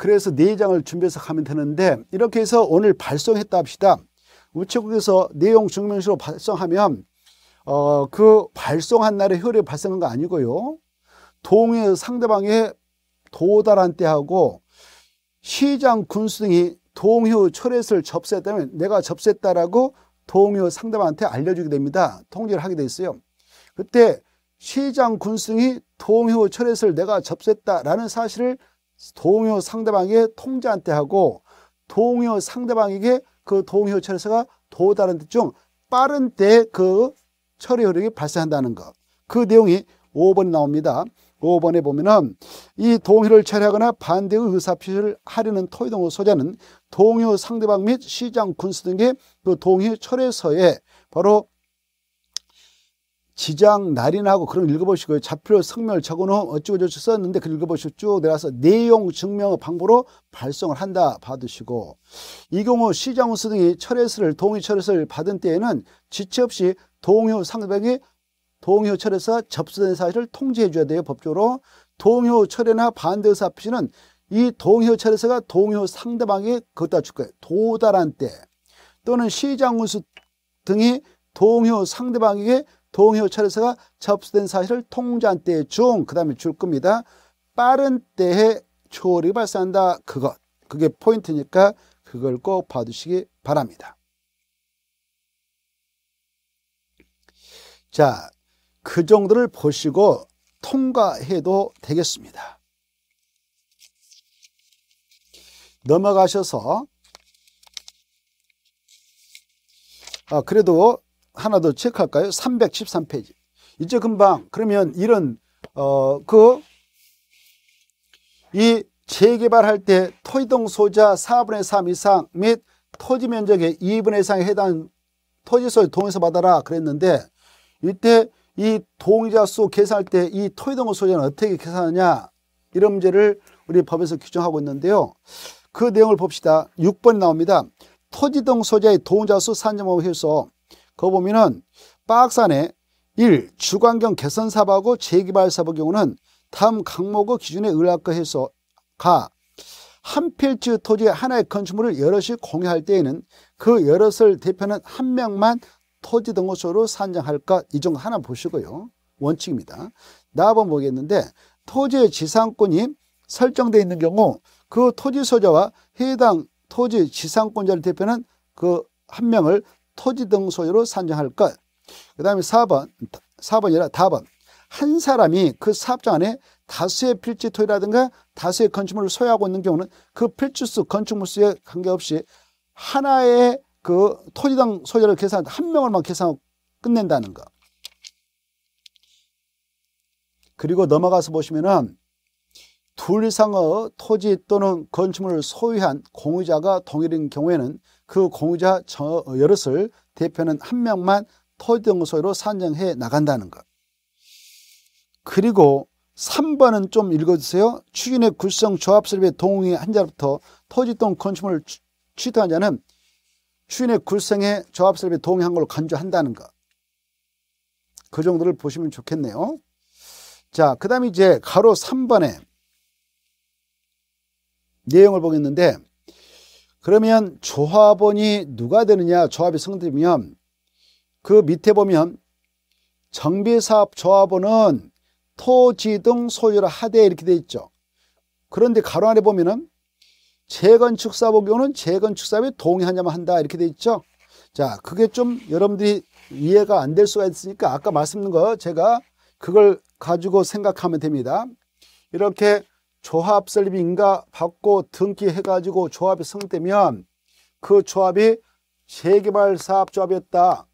그래서 네장을 준비해서 가면 되는데 이렇게 해서 오늘 발송했다 합시다. 우체국에서 내용 증명서로 발송하면 어, 그 발송한 날에 효혈이 발생한 거 아니고요. 동의 상대방의 도달한 때하고 시장 군수 등이 동효 의 철회서를 접수했다면 내가 접수했다라고 동효 의 상대방한테 알려주게 됩니다. 통지를 하게 돼 있어요. 그때 시장 군수이 동효 의 철회서를 내가 접수했다라는 사실을 동요 상대방에게 통자한테 하고 동요 상대방에게 그 동요 철에서가 도달하는 데중 빠른 때그 처리 효력이 발생한다는 것. 그 내용이 5번에 나옵니다. 5번에 보면은 이 동의를 처리하거나 반대의 의사 표시를 하려는 토의동의 소자는 동의 상대방 및 시장 군수 등의 그 동의 철회서에 바로 지장 날인하고 그런 읽어보시고요. 자필로 성명을 적어놓은 어쩌고저쩌고 썼는데 그 읽어보시고 쭉 내려서 내용 증명 의 방법으로 발송을 한다 받으시고 이 경우 시장운수 등이 철회서를 동의 철회서를 받은 때에는 지체 없이 동의 상대방이 동의 철회서 접수된 사실을 통지해 줘야 돼요. 법적으로 동의 철회나 반대 의사 표시는 이동의 철회서가 동의 상대방이 걷다 줄 거예요. 도달한 때 또는 시장운수 등이 동의 상대방에게 동해호 철에서가 접수된 사실을 통장 때에 중, 그 다음에 줄 겁니다. 빠른 때에 초월이 발생한다. 그것. 그게 포인트니까 그걸 꼭 봐두시기 바랍니다. 자, 그 정도를 보시고 통과해도 되겠습니다. 넘어가셔서 아, 그래도 하나 더 체크할까요? 313페이지. 이제 금방 그러면 이런 어 그이 재개발할 때 토지동 소자 4분의 3 이상 및 토지 면적의 2분의 이상에 해당 토지 소유 동의서 받아라 그랬는데 이때 이 동의자 수 계산할 때 이 토지동 소자는 어떻게 계산하냐 이런 문제를 우리 법에서 규정하고 있는데요. 그 내용을 봅시다. 6번이 나옵니다. 토지동 소자의 동의자 수 산점하고 해서 그거 보면은 박스 안에 1. 주관경 개선 사업하고 재개발 사업의 경우는 다음 강목의 기준에 의락과 해서 가. 한 필지 토지 에 하나의 건축물을 여럿이 공유할 때에는 그 여럿을 대표하는 한 명만 토지 등호소로 산정할까 이 중 하나 보시고요. 원칙입니다. 나번 보겠는데 토지의 지상권이 설정되어 있는 경우 그 토지 소유자와 해당 토지 지상권자를 대표하는 그 한 명을 토지 등 소유로 산정할 것. 그 다음에 4번, 4번이 아니라 4번. 한 사람이 그 사업장 안에 다수의 필지 토이라든가 다수의 건축물을 소유하고 있는 경우는 그 필지수, 건축물수에 관계없이 하나의 그 토지당 소유를 계산, 한 명을만 계산하고 끝낸다는 거. 그리고 넘어가서 보시면은 둘 이상의 토지 또는 건축물을 소유한 공유자가 동일인 경우에는 그 공유자 여럿을 대표는 한 명만 토지등서로 산정해 나간다는 것. 그리고 3번은 좀 읽어주세요. 추진의 구성 조합설립 동의 한자부터 토지등 건축물을 취득한 자는 추인의 굴생의 조합설립 동의한 걸로 간주한다는 것. 그 정도를 보시면 좋겠네요. 자, 그 다음에 이제 가로 3번에 내용을 보겠는데 그러면 조합원이 누가 되느냐 조합이 성립이면 그 밑에 보면 정비사업 조합원은 토지 등 소유를 하되 이렇게 돼 있죠. 그런데 가로 안에 보면은 재건축사업 경우는 재건축사업에 동의하냐면 한다 이렇게 돼 있죠. 자, 그게 좀 여러분들이 이해가 안 될 수가 있으니까 아까 말씀드린 거 제가 그걸 가지고 생각하면 됩니다. 이렇게 조합 설립 인가 받고 등기해가지고 조합이 성되면 립그 조합이 재개발 사업 조합이었다.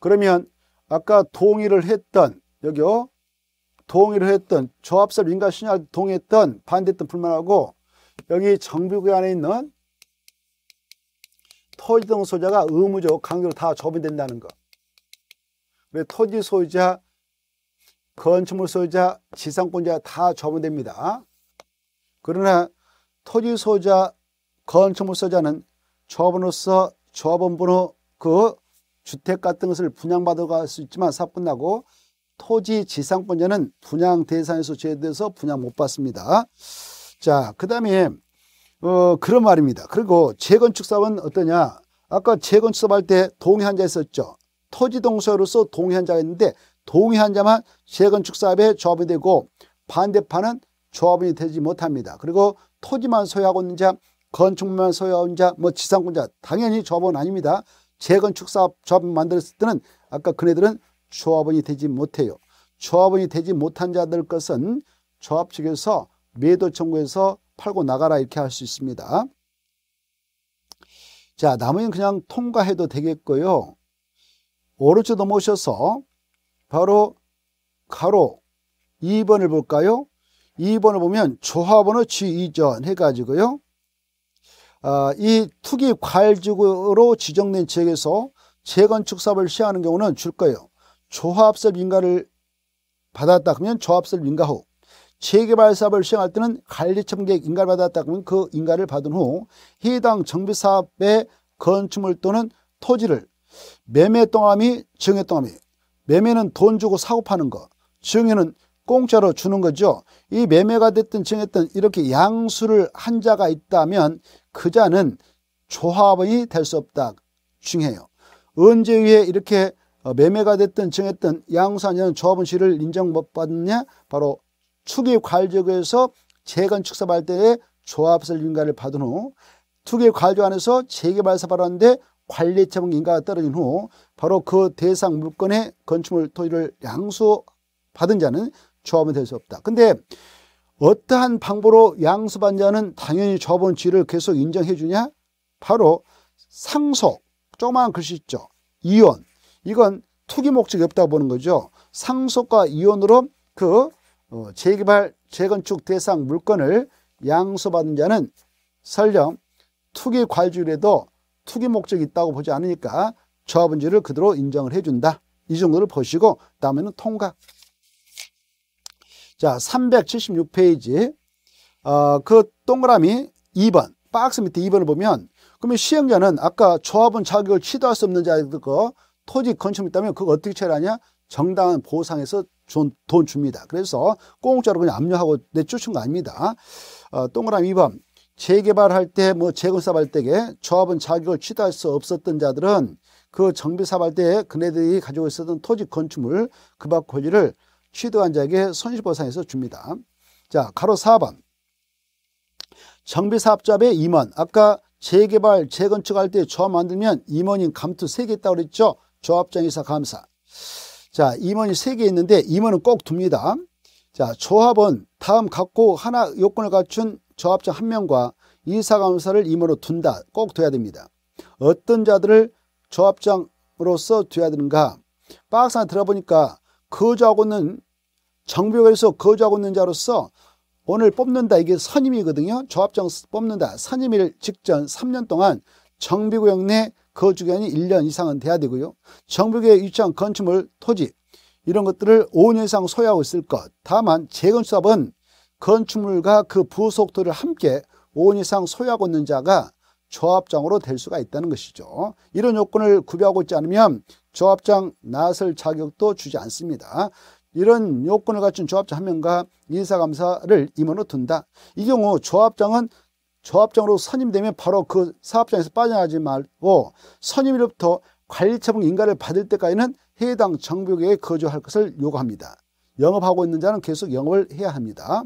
그러면 아까 동의를 했던 여기요 동의를 했던 조합설 인가 신약 동의했던 반대했던 불만하고 여기 정비구 안에 있는 토지 등소자가 의무적 강제로 다 접근된다는 거. 토지 소유자 건축물 소유자, 지상권자 다 처분됩니다. 그러나 토지 소유자, 건축물 소유자는 처분으로서 처분번호 그 주택 같은 것을 분양받아 갈 수 있지만 사건나고 토지 지상권자는 분양 대상에서 제외돼서 분양 못 받습니다. 자, 그 다음에 어, 그런 말입니다. 그리고 재건축 사업은 어떠냐? 아까 재건축 사업 할때동의한자 있었죠. 토지 동서로서 동의한자가 있는데 동의한 자만 재건축 사업에 조합이 되고 반대파는 조합이 되지 못합니다. 그리고 토지만 소유하고 있는 자, 건축만 물 소유하고 있는 자, 뭐 지상권자 당연히 조합은 아닙니다. 재건축 사업 조합 만들었을 때는 아까 그네들은 조합원이 되지 못해요. 조합원이 되지 못한 자들 것은 조합 측에서 매도 청구해서 팔고 나가라 이렇게 할 수 있습니다. 자, 나머지는 그냥 통과해도 되겠고요. 오른쪽 넘어오셔서 바로 가로 2번을 볼까요? 2번을 보면 조합원의 취이전 해가지고요. 아, 이 투기 과일지구로 지정된 지역에서 재건축 사업을 시행하는 경우는 줄 거예요. 조합설 민가를 받았다 그러면 조합설 민가 후 재개발 사업을 시행할 때는 관리청 계획 인가를 받았다 그러면 그 인가를 받은 후 해당 정비 사업의 건축물 또는 토지를 매매 동함이 정해 동함이 매매는 돈 주고 사고 파는 거, 증여는 공짜로 주는 거죠. 이 매매가 됐든 증했든 이렇게 양수를 한 자가 있다면 그 자는 조합원이 될 수 없다. 중해요 언제 위에 이렇게 어, 매매가 됐든 증했든 양수한 조합원 시를 인정 못 받느냐? 바로 투기 관적에서 재건축사 발대에 조합설 인가를 받은 후 투기 관조 안에서 재개발사 발하는데 관리처분 인가가 떨어진 후 바로 그 대상 물건의 건축물 토지를 양수받은 자는 조합은 될수 없다. 근데 어떠한 방법으로 양수받은 자는 당연히 조합원 지위를 계속 인정해 주냐? 바로 상속, 조그마한 글씨 있죠. 이혼. 이건 투기 목적이 없다고 보는 거죠. 상속과 이혼으로 그 어, 재개발, 재건축 대상 물건을 양수받은 자는 설령 투기 과주라도 투기 목적이 있다고 보지 않으니까 저하분지를 그대로 인정을 해준다. 이 정도를 보시고 다음에는 통과 자, 376페이지 어, 그 동그라미 2번 박스 밑에 2번을 보면 그러면 시행자는 아까 조합은 자격을 취득할 수 없는 자들 거 토지 건축이 있다면 그거 어떻게 처리하냐? 정당한 보상에서 돈, 돈 줍니다. 그래서 공짜로 그냥 압류하고 내쫓은 거 아닙니다. 어, 동그라미 2번 재개발할 때 뭐 재건사발대에 조합은 자격을 취득할 수 없었던 자들은 그 정비사발대에 그네들이 가지고 있었던 토지 건축물 그 밖 권리를 취득한 자에게 손실보상해서 줍니다. 자 가로 4번 정비사업자의 임원 아까 재개발 재건축할 때 조합 만들면 임원인 감투 3개 있다고 그랬죠. 조합장이사 감사 자 임원이 3개 있는데 임원은 꼭 둡니다. 자 조합은 다음 갖고 하나 요건을 갖춘 저합자 한 명과 이사감사를 임으로 둔다. 꼭 둬야 됩니다. 어떤 자들을 조합장으로서 둬야 되는가? 박스 안에 들어보니까 거주하고 있는 정벽에서 거주하고 있는 자로서 오늘 뽑는다 이게 선임이거든요. 조합장 뽑는다. 선임일 직전 3년 동안 정비구역 내 거주기간이 1년 이상은 돼야 되고요. 정비구역에 위치한 건축물, 토지 이런 것들을 5년 이상 소유하고 있을 것. 다만 재건축사업은 건축물과 그 부속도를 함께 5원 이상 소유하고 있는 자가 조합장으로 될 수가 있다는 것이죠. 이런 요건을 구비하고 있지 않으면 조합장 나설 자격도 주지 않습니다. 이런 요건을 갖춘 조합장 한 명과 인사감사를 임원으로 둔다. 이 경우 조합장은 조합장으로 선임되면 바로 그 사업장에서 빠져나가지 말고 선임일로부터 관리처분 인가를 받을 때까지는 해당 정비구에 거주할 것을 요구합니다. 영업하고 있는 자는 계속 영업을 해야 합니다.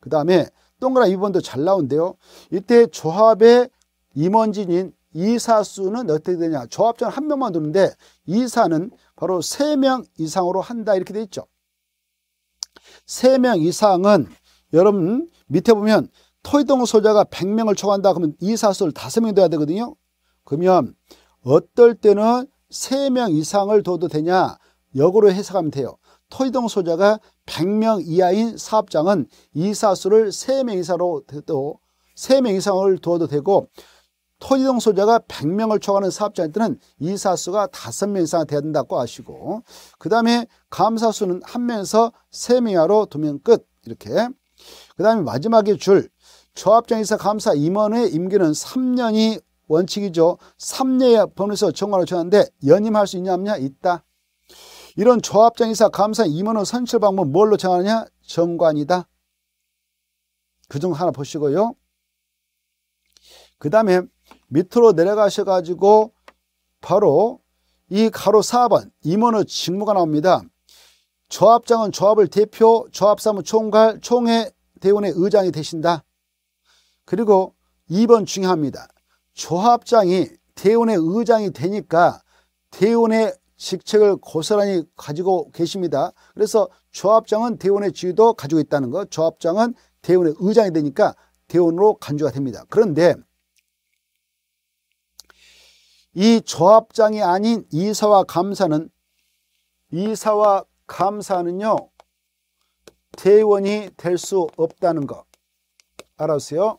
그 다음에 동그란 2번도 잘 나온대요. 이때 조합의 임원진인 이사수는 어떻게 되냐. 조합전 한 명만 두는데 이사는 바로 세 명 이상으로 한다 이렇게 돼 있죠. 세 명 이상은 여러분 밑에 보면 토이동 소자가 100명을 초과한다 그러면 이사수를 다섯 명둬야 되거든요. 그러면 어떨 때는 세 명 이상을 둬도 되냐. 역으로 해석하면 돼요. 토지동 소자가 100명 이하인 사업장은 이사수를 3명 이상으로 도 3명 이상을 두어도 되고 토지동 소자가 100명을 초과하는 사업장일 때는 이사수가 5명 이상 돼야 된다고 아시고 그 다음에 감사수는 1명에서 3명 이하로 두면 끝 이렇게 그 다음에 마지막에 줄 조합장이사 감사 임원의 임기는 3년이 원칙이죠 3년의 법률에서 정관을 정하는데 연임할 수 있냐 없냐 있다 이런 조합장 이사 감사 임원의 선출 방법 뭘로 정하느냐? 정관이다. 그중 하나 보시고요. 그 다음에 밑으로 내려가셔가지고 바로 이 가로 4번 임원의 직무가 나옵니다. 조합장은 조합을 대표, 조합사무 총괄, 총회 대원의 의장이 되신다. 그리고 2번 중요합니다. 조합장이 대원의 의장이 되니까 대원의 직책을 고스란히 가지고 계십니다. 그래서 조합장은 대원의 지위도 가지고 있다는 것, 조합장은 대원의 의장이 되니까 대원으로 간주가 됩니다. 그런데 이 조합장이 아닌 이사와 감사는 이사와 감사는요 대원이 될 수 없다는 것알아주요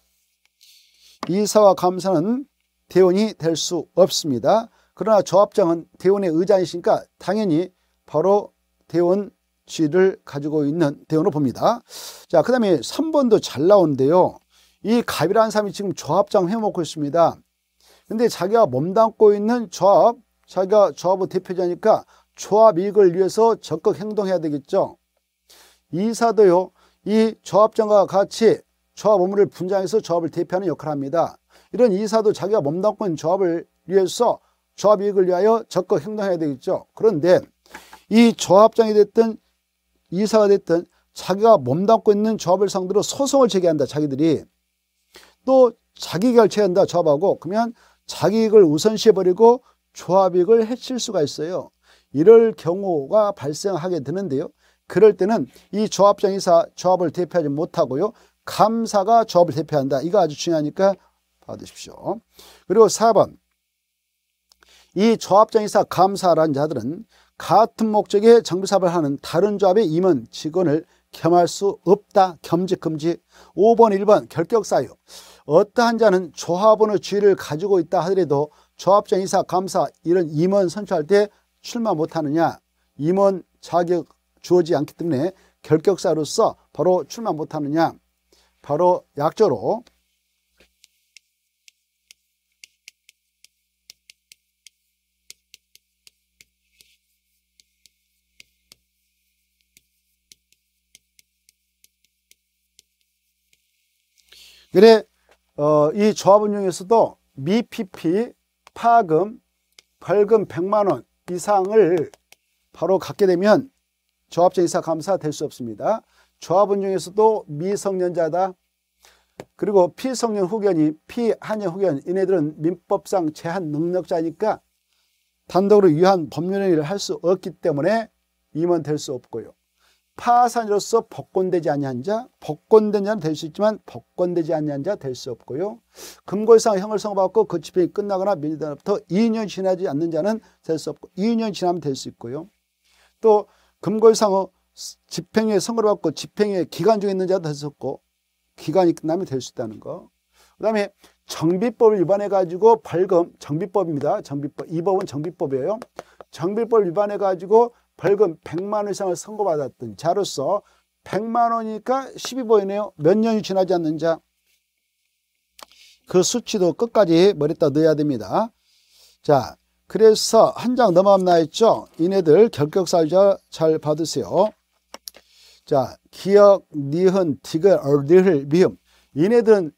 이사와 감사는 대원이 될 수 없습니다. 그러나 조 합장은 대원의 의장이시니까 당연히 바로 대원 지를 가지고 있는 대원으로 봅니다. 자, 그 다음에 3번도 잘 나오는데요. 이 갑이라는 사람이 지금 조합장 해먹고 있습니다. 근데 자기가 몸담고 있는 조합, 자기가 조합의 대표자니까 조합 이익을 위해서 적극 행동해야 되겠죠. 이사도요, 이 조합장과 같이 조합 업무를 분장해서 조합을 대표하는 역할을 합니다. 이런 이사도 자기가 몸담고 있는 조합을 위해서 조합 이익을 위하여 적극 행동해야 되겠죠. 그런데 이 조합장이 됐든 이사가 됐든 자기가 몸담고 있는 조합을 상대로 소송을 제기한다. 자기들이 또 자기 결체한다. 조합하고 그러면 자기 이익을 우선시해버리고 조합 이익을 해칠 수가 있어요. 이럴 경우가 발생하게 되는데요. 그럴 때는 이 조합장 이사 조합을 대표하지 못하고요. 감사가 조합을 대표한다. 이거 아주 중요하니까 받으십시오. 그리고 4번 이 조합장이사 감사라는 자들은 같은 목적의 정비사업을 하는 다른 조합의 임원 직원을 겸할 수 없다 겸직금지 5번 1번 결격사유 어떠한 자는 조합원의 지위를 가지고 있다 하더라도 조합장 이사 감사 이런 임원 선출할 때 출마 못하느냐 임원 자격 주어지 않기 때문에 결격사로서 바로 출마 못하느냐 바로 약조로 그래 어, 이 조합원 중에서도 미피피, 파금, 벌금 100만원 이상을 바로 갖게 되면 조합장 이사 감사 될 수 없습니다. 조합원 중에서도 미성년자다. 그리고 피성년 후견이 피한여 후견 이네들은 민법상 제한 능력자니까 단독으로 위한 법률 행위를 할 수 없기 때문에 임원될 수 없고요. 파산으로서 복권되지 아니한 자, 법권된 자는 될 수 있지만 복권되지 아니한 자 될 수 없고요. 금고상 형을 선고받고 그 집행이 끝나거나 민주당부터 2년 지나지 않는 자는 될 수 없고 2년 지나면 될 수 있고요. 또 금고상 집행유 선고를 받고 집행유 기간 중에 있는 자도 될 수 없고 기간이 끝나면 될 수 있다는 거. 그다음에 정비법을 위반해 가지고 벌금 정비법입니다. 정비법 이 법은 정비법이에요. 정비법 위반해 가지고 벌금 100만 원 이상을 선고받았던 자로서 100만 원이니까 12보이네요. 몇 년이 지나지 않는 자. 그 수치도 끝까지 머리다 에 넣어야 됩니다. 자, 그래서 한 장 넘어갔나 했죠? 이네들 결격살자 잘 받으세요. 자, 기억, 니은, 디귿 얼디흘, 미음. 이네들은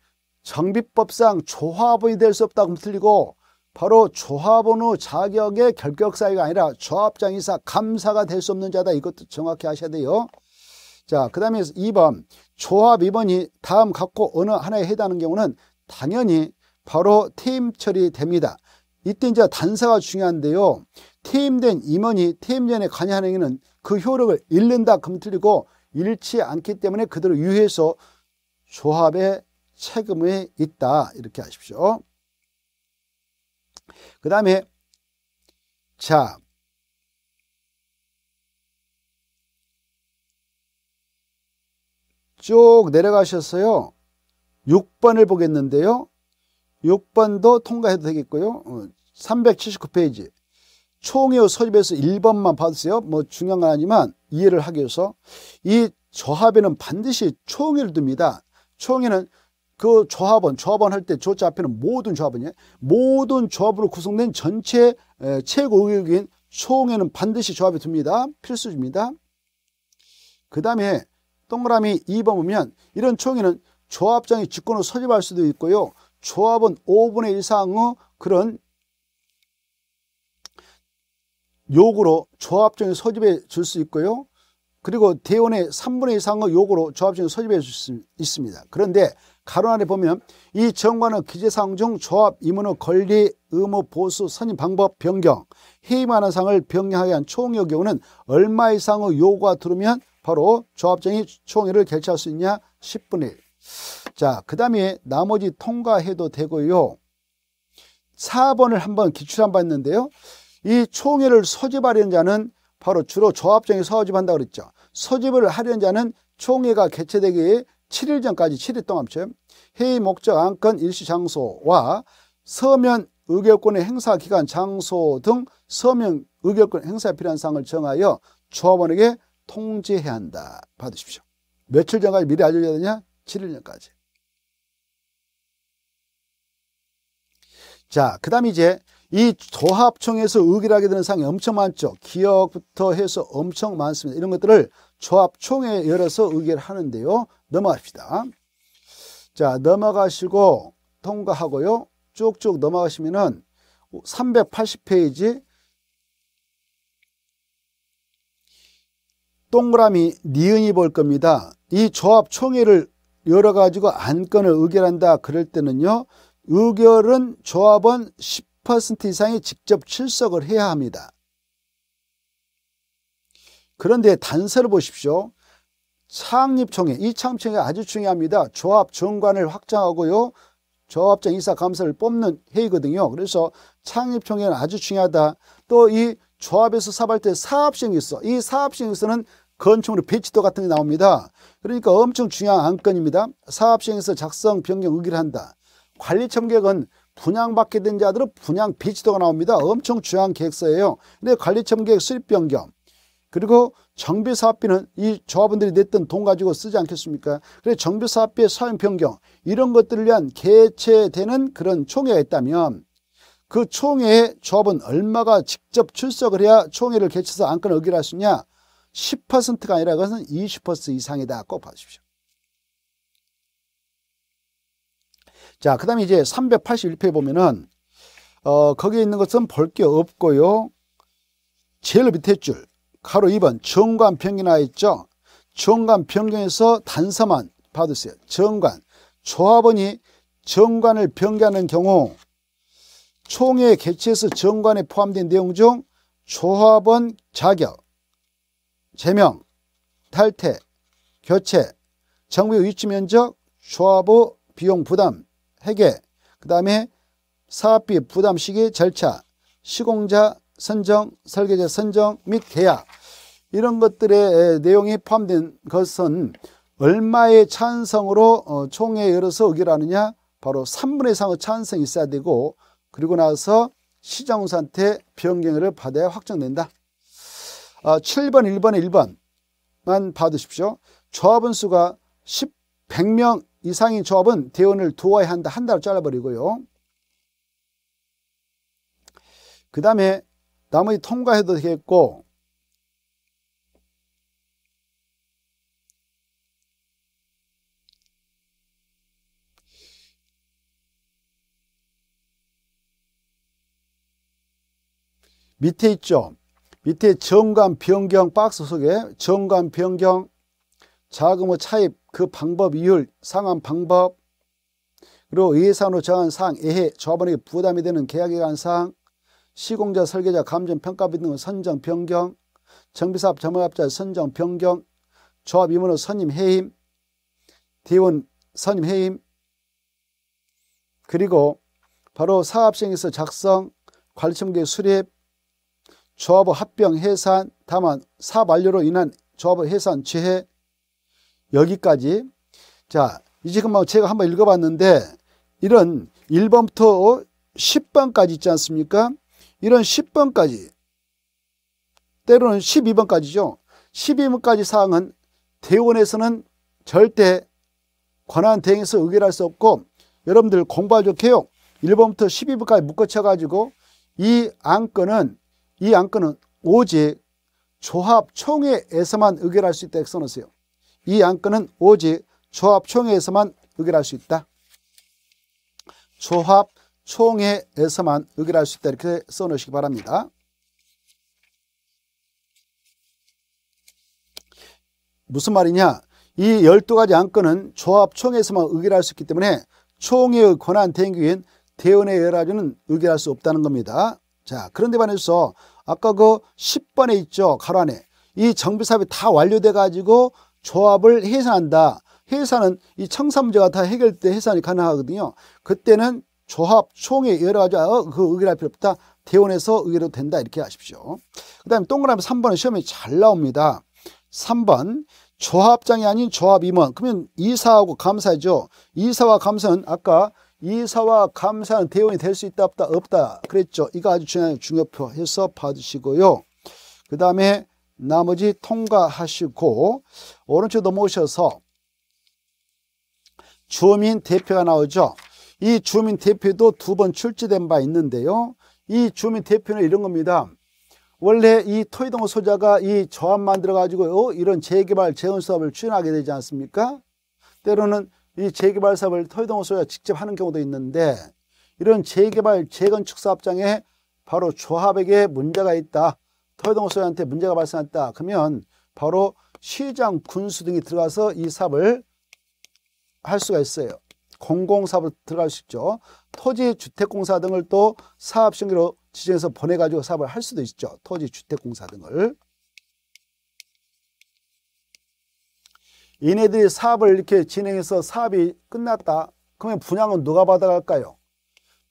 정비법상 조합원이 될 수 없다고 틀리고 바로 조합원의 자격의 결격사유가 아니라 조합장이사 감사가 될 수 없는 자다. 이것도 정확히 하셔야 돼요. 자, 그 다음에 2번 조합 2번이 다음 갖고 어느 하나에 해당하는 경우는 당연히 바로 퇴임 처리됩니다. 이때 이제 단서가 중요한데요. 퇴임된 임원이 퇴임 전에 관여하는 행위는 그 효력을 잃는다 금 틀리고 잃지 않기 때문에 그대로 유해서 조합의 책임이 있다 이렇게 하십시오. 그 다음에 자쭉 내려가셨어요. 6번을 보겠는데요. 6번도 통과해도 되겠고요. 379페이지. 어, 총요 서집에서 1번만 받으세요. 뭐 중요한 건 아니지만 이해를 하기 위해서 이 조합에는 반드시 총의를 둡니다. 총의는 그 조합원, 조합원 할 때 조자 앞에는 모든 조합원이에요. 모든 조합으로 구성된 전체 최고의회인 총회는 반드시 조합이 듭니다. 필수입니다. 그 다음에 동그라미 2번 보면 이런 총회는 조합장의 직권을 소집할 수도 있고요. 조합은 5분의 1이 상의 그런 요구로 조합장이 소집해 줄 수 있고요. 그리고 대원의 3분의 1이 상의 요구로 조합장이 소집해 줄 수 있습니다. 그런데 가로 안에 보면 이 정관의 기재사항 중 조합, 임원의 권리, 의무, 보수, 선임 방법, 변경, 해임하는 항을 변경하게 한총의 경우는 얼마 이상의 요구가 들으면 바로 조합장이 총회를 개최할수 있냐? 10분의 1. 자, 그 다음에 나머지 통과해도 되고요. 4번을 한번 기출한 바 있는데요. 이 총회를 소집하려는 자는 바로 주로 조합장이 소집한다고 그랬죠. 소집을 하려는 자는 총회가 개최되기 7일 전까지 7일 동안 회의 목적 안건 일시 장소와 서면 의결권의 행사 기간 장소 등 서면 의결권 행사에 필요한 사항을 정하여 조합원에게 통지해야 한다. 받으십시오. 며칠 전까지 미리 알려줘야 되냐? 7일 전까지. 자, 그 다음 이제 이 조합청에서 의결하게 되는 사항이 엄청 많죠. 기억부터 해서 엄청 많습니다. 이런 것들을 조합총에 열어서 의결하는데요. 넘어갑시다. 자, 넘어가시고 통과하고요. 쭉쭉 넘어가시면은 380페이지 동그라미 니은이 볼 겁니다. 이 조합 총회를 열어가지고 안건을 의결한다 그럴 때는요. 의결은 조합원 10% 이상이 직접 출석을 해야 합니다. 그런데 단서를 보십시오. 창립총회, 이 창립총회가 아주 중요합니다. 조합 정관을 확장하고요. 조합장 인사 감사를 뽑는 회의거든요. 그래서 창립총회는 아주 중요하다. 또 이 조합에서 사업할 때사업시행 있어. 이사업시행에서는 건축물의 배치도 같은 게 나옵니다. 그러니까 엄청 중요한 안건입니다. 사업시행에서 작성, 변경, 의결 한다. 관리청객은 분양받게 된 자들은 분양 배치도가 나옵니다. 엄청 중요한 계획서예요. 근데 관리청객 수립 변경, 그리고 정비사업비는 이 조합원들이 냈던 돈 가지고 쓰지 않겠습니까? 그래서 정비사업비의 사용 변경 이런 것들을 위한 개최되는 그런 총회가 있다면 그 총회에 조합은 얼마가 직접 출석을 해야 총회를 개최해서 안건을 의결할 수 있냐? 10%가 아니라 그것은 20% 이상이다. 꼭 봐주십시오. 자, 그 다음에 이제 3 8 1페이 보면은 어, 거기에 있는 것은 볼 게 없고요. 제일 밑에 줄 하로 2번 정관 평균 나 있죠. 정관 변경에서 단서만 받으세요. 정관. 조합원이 정관을 변경하는 경우 총회 개최에서 정관에 포함된 내용 중 조합원 자격, 제명, 탈퇴, 교체, 정부의 위치 면적, 조합의 비용 부담, 해계, 그 다음에 사업비 부담 시기 절차, 시공자 선정, 설계자 선정 및 계약 이런 것들의 내용이 포함된 것은 얼마의 찬성으로 어, 총회에 열어서 의결하느냐 바로 3분의 3의 찬성이 있어야 되고 그리고 나서 시장사한테 변경을 받아야 확정된다. 7번, 아, 1번, 1번만 받으십시오 조합원 수가 10, 100명 이상인 조합은 대원을 두어야 한다. 한 달을 잘라버리고요. 그 다음에 나머지 통과해도 되겠고 밑에 있죠. 밑에 정관 변경 박스 속에 정관 변경 자금의 차입 그 방법 이율 상환 방법 그리고 예산으로 정한 사항 예해 조합원에게 부담이 되는 계약에 관한 사항 시공자, 설계자, 감정, 평가비 등 선정, 변경, 정비사업 전문업자 선정, 변경, 조합 임원로 선임, 해임, 대원 선임, 해임, 그리고 바로 사업 시행에서 작성, 관리청계 수립, 조합의 합병, 해산, 다만 사업 완료로 인한 조합의 해산, 취해 여기까지 자 이제 금방 제가 한번 읽어봤는데 이런 1번부터 10번까지 어, 있지 않습니까? 이런 10번까지 때로는 12번까지죠. 12번까지 사항은 대원에서는 절대 권한 대행에서 의결할 수 없고 여러분들 공부하 좋게요. 1번부터 12번까지 묶어쳐 가지고 이 안건은 이 안건은 오직 조합총회에서만 의결할 수 있다 써놓으세요. 이 안건은 오직 조합총회에서만 의결할 수 있다. 조합 총회에서만 의결할 수 있다 이렇게 써놓으시기 바랍니다. 무슨 말이냐 이 12가지 안건은 조합총회에서만 의결할 수 있기 때문에 총회의 권한 대행기인 대원의열하주는 의결할 수 없다는 겁니다. 자 그런데 반해서 아까 그 10번에 있죠 가로 안에 이 정비사업이 다 완료돼 가지고 조합을 해산한다. 회사는 이 청산 문제가 다 해결돼 해산이 가능하거든요. 그때는 조합, 총회 여러 가지 그 의결할 필요 없다. 대원에서 의결도 된다. 이렇게 하십시오. 그 다음에 동그라미 3번은 시험에 잘 나옵니다. 3번 조합장이 아닌 조합임원. 그러면 이사하고 감사죠. 이사와 감사는 아까 이사와 감사는 대원이 될 수 있다 없다 없다 그랬죠. 이거 아주 중요한 중요표해서 받으시고요그 다음에 나머지 통과하시고 오른쪽 넘어오셔서 주민 대표가 나오죠. 이 주민 대표도 두 번 출제된 바 있는데요. 이 주민 대표는 이런 겁니다. 원래 이 토이동 소자가 이 조합 만들어 가지고 어, 이런 재개발 재원 사업을 추진하게 되지 않습니까? 때로는 이 재개발 사업을 토이동 소자가 직접 하는 경우도 있는데 이런 재개발 재건축 사업장에 바로 조합에게 문제가 있다. 토이동 소자한테 문제가 발생했다. 그러면 바로 시장 군수 등이 들어가서 이 사업을 할 수가 있어요. 공공사업을 들어갈 수 있죠. 토지 주택공사 등을 또 사업 신기로 지정해서 보내가지고 사업을 할 수도 있죠. 토지 주택공사 등을. 이네들이 사업을 이렇게 진행해서 사업이 끝났다. 그러면 분양은 누가 받아갈까요?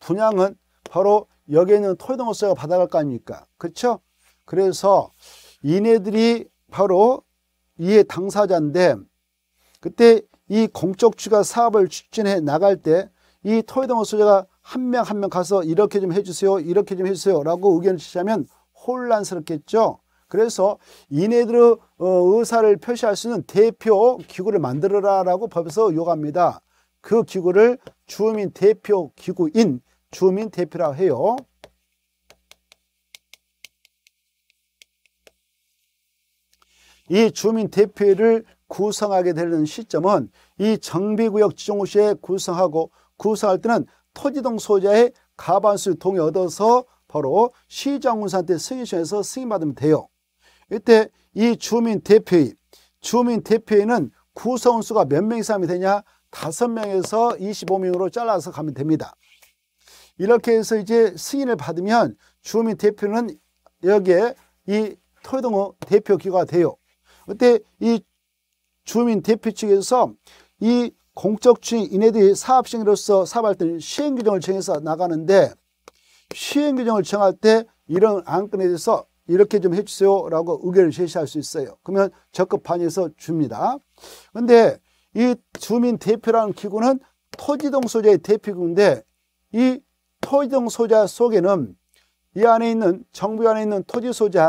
분양은 바로 여기에 있는 토이동업소가 받아갈 거 아닙니까? 그렇죠? 그래서 이네들이 바로 이해 당사자인데 그때 이공적추가 사업을 추진해 나갈 때 이 토해동 소재가 한 명 한 명 가서 이렇게 좀 해주세요 이렇게 좀 해주세요 라고 의견을 주자면 혼란스럽겠죠 그래서 이네들의 어, 의사를 표시할 수 있는 대표 기구를 만들어라 라고 법에서 요구합니다 그 기구를 주민 대표 기구인 주민 대표라 해요 이 주민 대표를 구성하게 되는 시점은 이 정비구역 지정호 시에 구성하고 구성할 때는 토지동 소재의 가반수 동의 얻어서 바로 시정군사한테 승인시에서 승인받으면 돼요. 이때 이 주민 대표의 주민 대표의는 구성원 수가 몇 명 이상이 되냐? 다 명에서 25명으로 잘라서 가면 됩니다. 이렇게 해서 이제 승인을 받으면 주민 대표는 여기에 이 토요동 대표 기가 돼요. 그때 이 주민 대표 측에서 이 공적 주인 인에 대해 사업 시행으로서 사업할 때 시행 규정을 정해서 나가는데 시행 규정을 정할 때 이런 안건에 대해서 이렇게 좀 해주세요라고 의견을 제시할 수 있어요. 그러면 적극 반영해서 줍니다. 근데 이 주민 대표라는 기구는 토지동 소재의 대표구인데 이 토지동 소재 속에는 이 안에 있는 정부 안에 있는 토지 소재,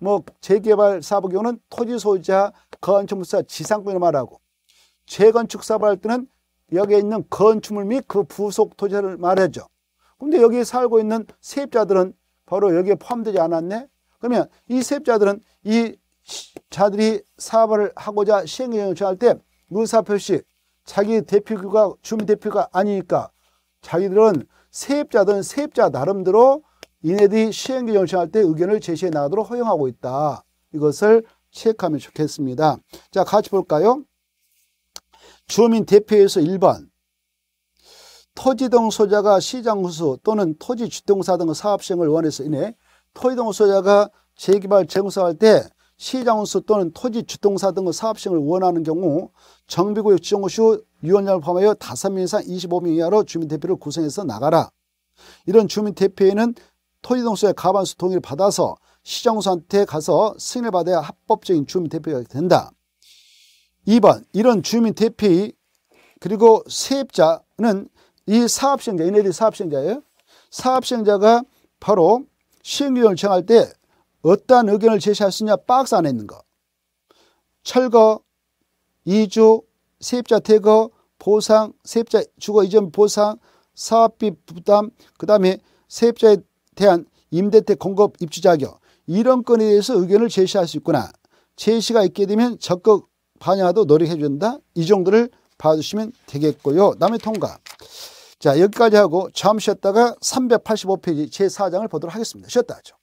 뭐 재개발 사업의 경우는 토지 소재, 건축물사 지상권을 말하고 재건축사업 할 때는 여기에 있는 건축물 및 그 부속 토지를 말하죠. 근데 여기 에 살고 있는 세입자들은 바로 여기에 포함되지 않았네. 그러면 이 세입자들은 이 자들이 사업을 하고자 시행령 요청할 때 의사 표시 자기 대표가 주민 대표가 아니니까 자기들은 세입자든 세입자 나름대로 이네들이 시행령 요청할 때 의견을 제시해 나가도록 허용하고 있다. 이것을 체크하면 좋겠습니다. 자, 같이 볼까요? 주민 대표에서 1번 토지등 소자가 시장 후수 또는 토지 주동사 등 사업 시행을 원해서 인해 토지등 소자가 재개발, 재구성할 때 시장 후수 또는 토지 주동사 등 사업 시행을 원하는 경우 정비구역 지정구 시 위원장을 포함하여 5명 이상 25명 이하로 주민 대표를 구성해서 나가라. 이런 주민 대표에는 토지등 소의 가반수 동의를 받아서 시정수한테 가서 승인을 받아야 합법적인 주민 대표가 된다. 2번 이런 주민 대표 그리고 세입자는 이 사업 시행자 얘네들이 사업 시행자예요. 사업 시행자가 바로 시행료을 정할 때 어떠한 의견을 제시할 수 있냐 박스 안에 있는 거. 철거, 이주, 세입자 퇴거, 보상, 세입자 주거 이전 보상, 사업비 부담, 그 다음에 세입자에 대한 임대택 공급 입주 자격 이런 건에 대해서 의견을 제시할 수 있구나. 제시가 있게 되면 적극 반영하도 노력해 준다. 이 정도를 봐주시면 되겠고요. 남의 통과. 자 여기까지 하고 잠시 쉬었다가 385페이지 제4장을 보도록 하겠습니다. 쉬었다 하죠.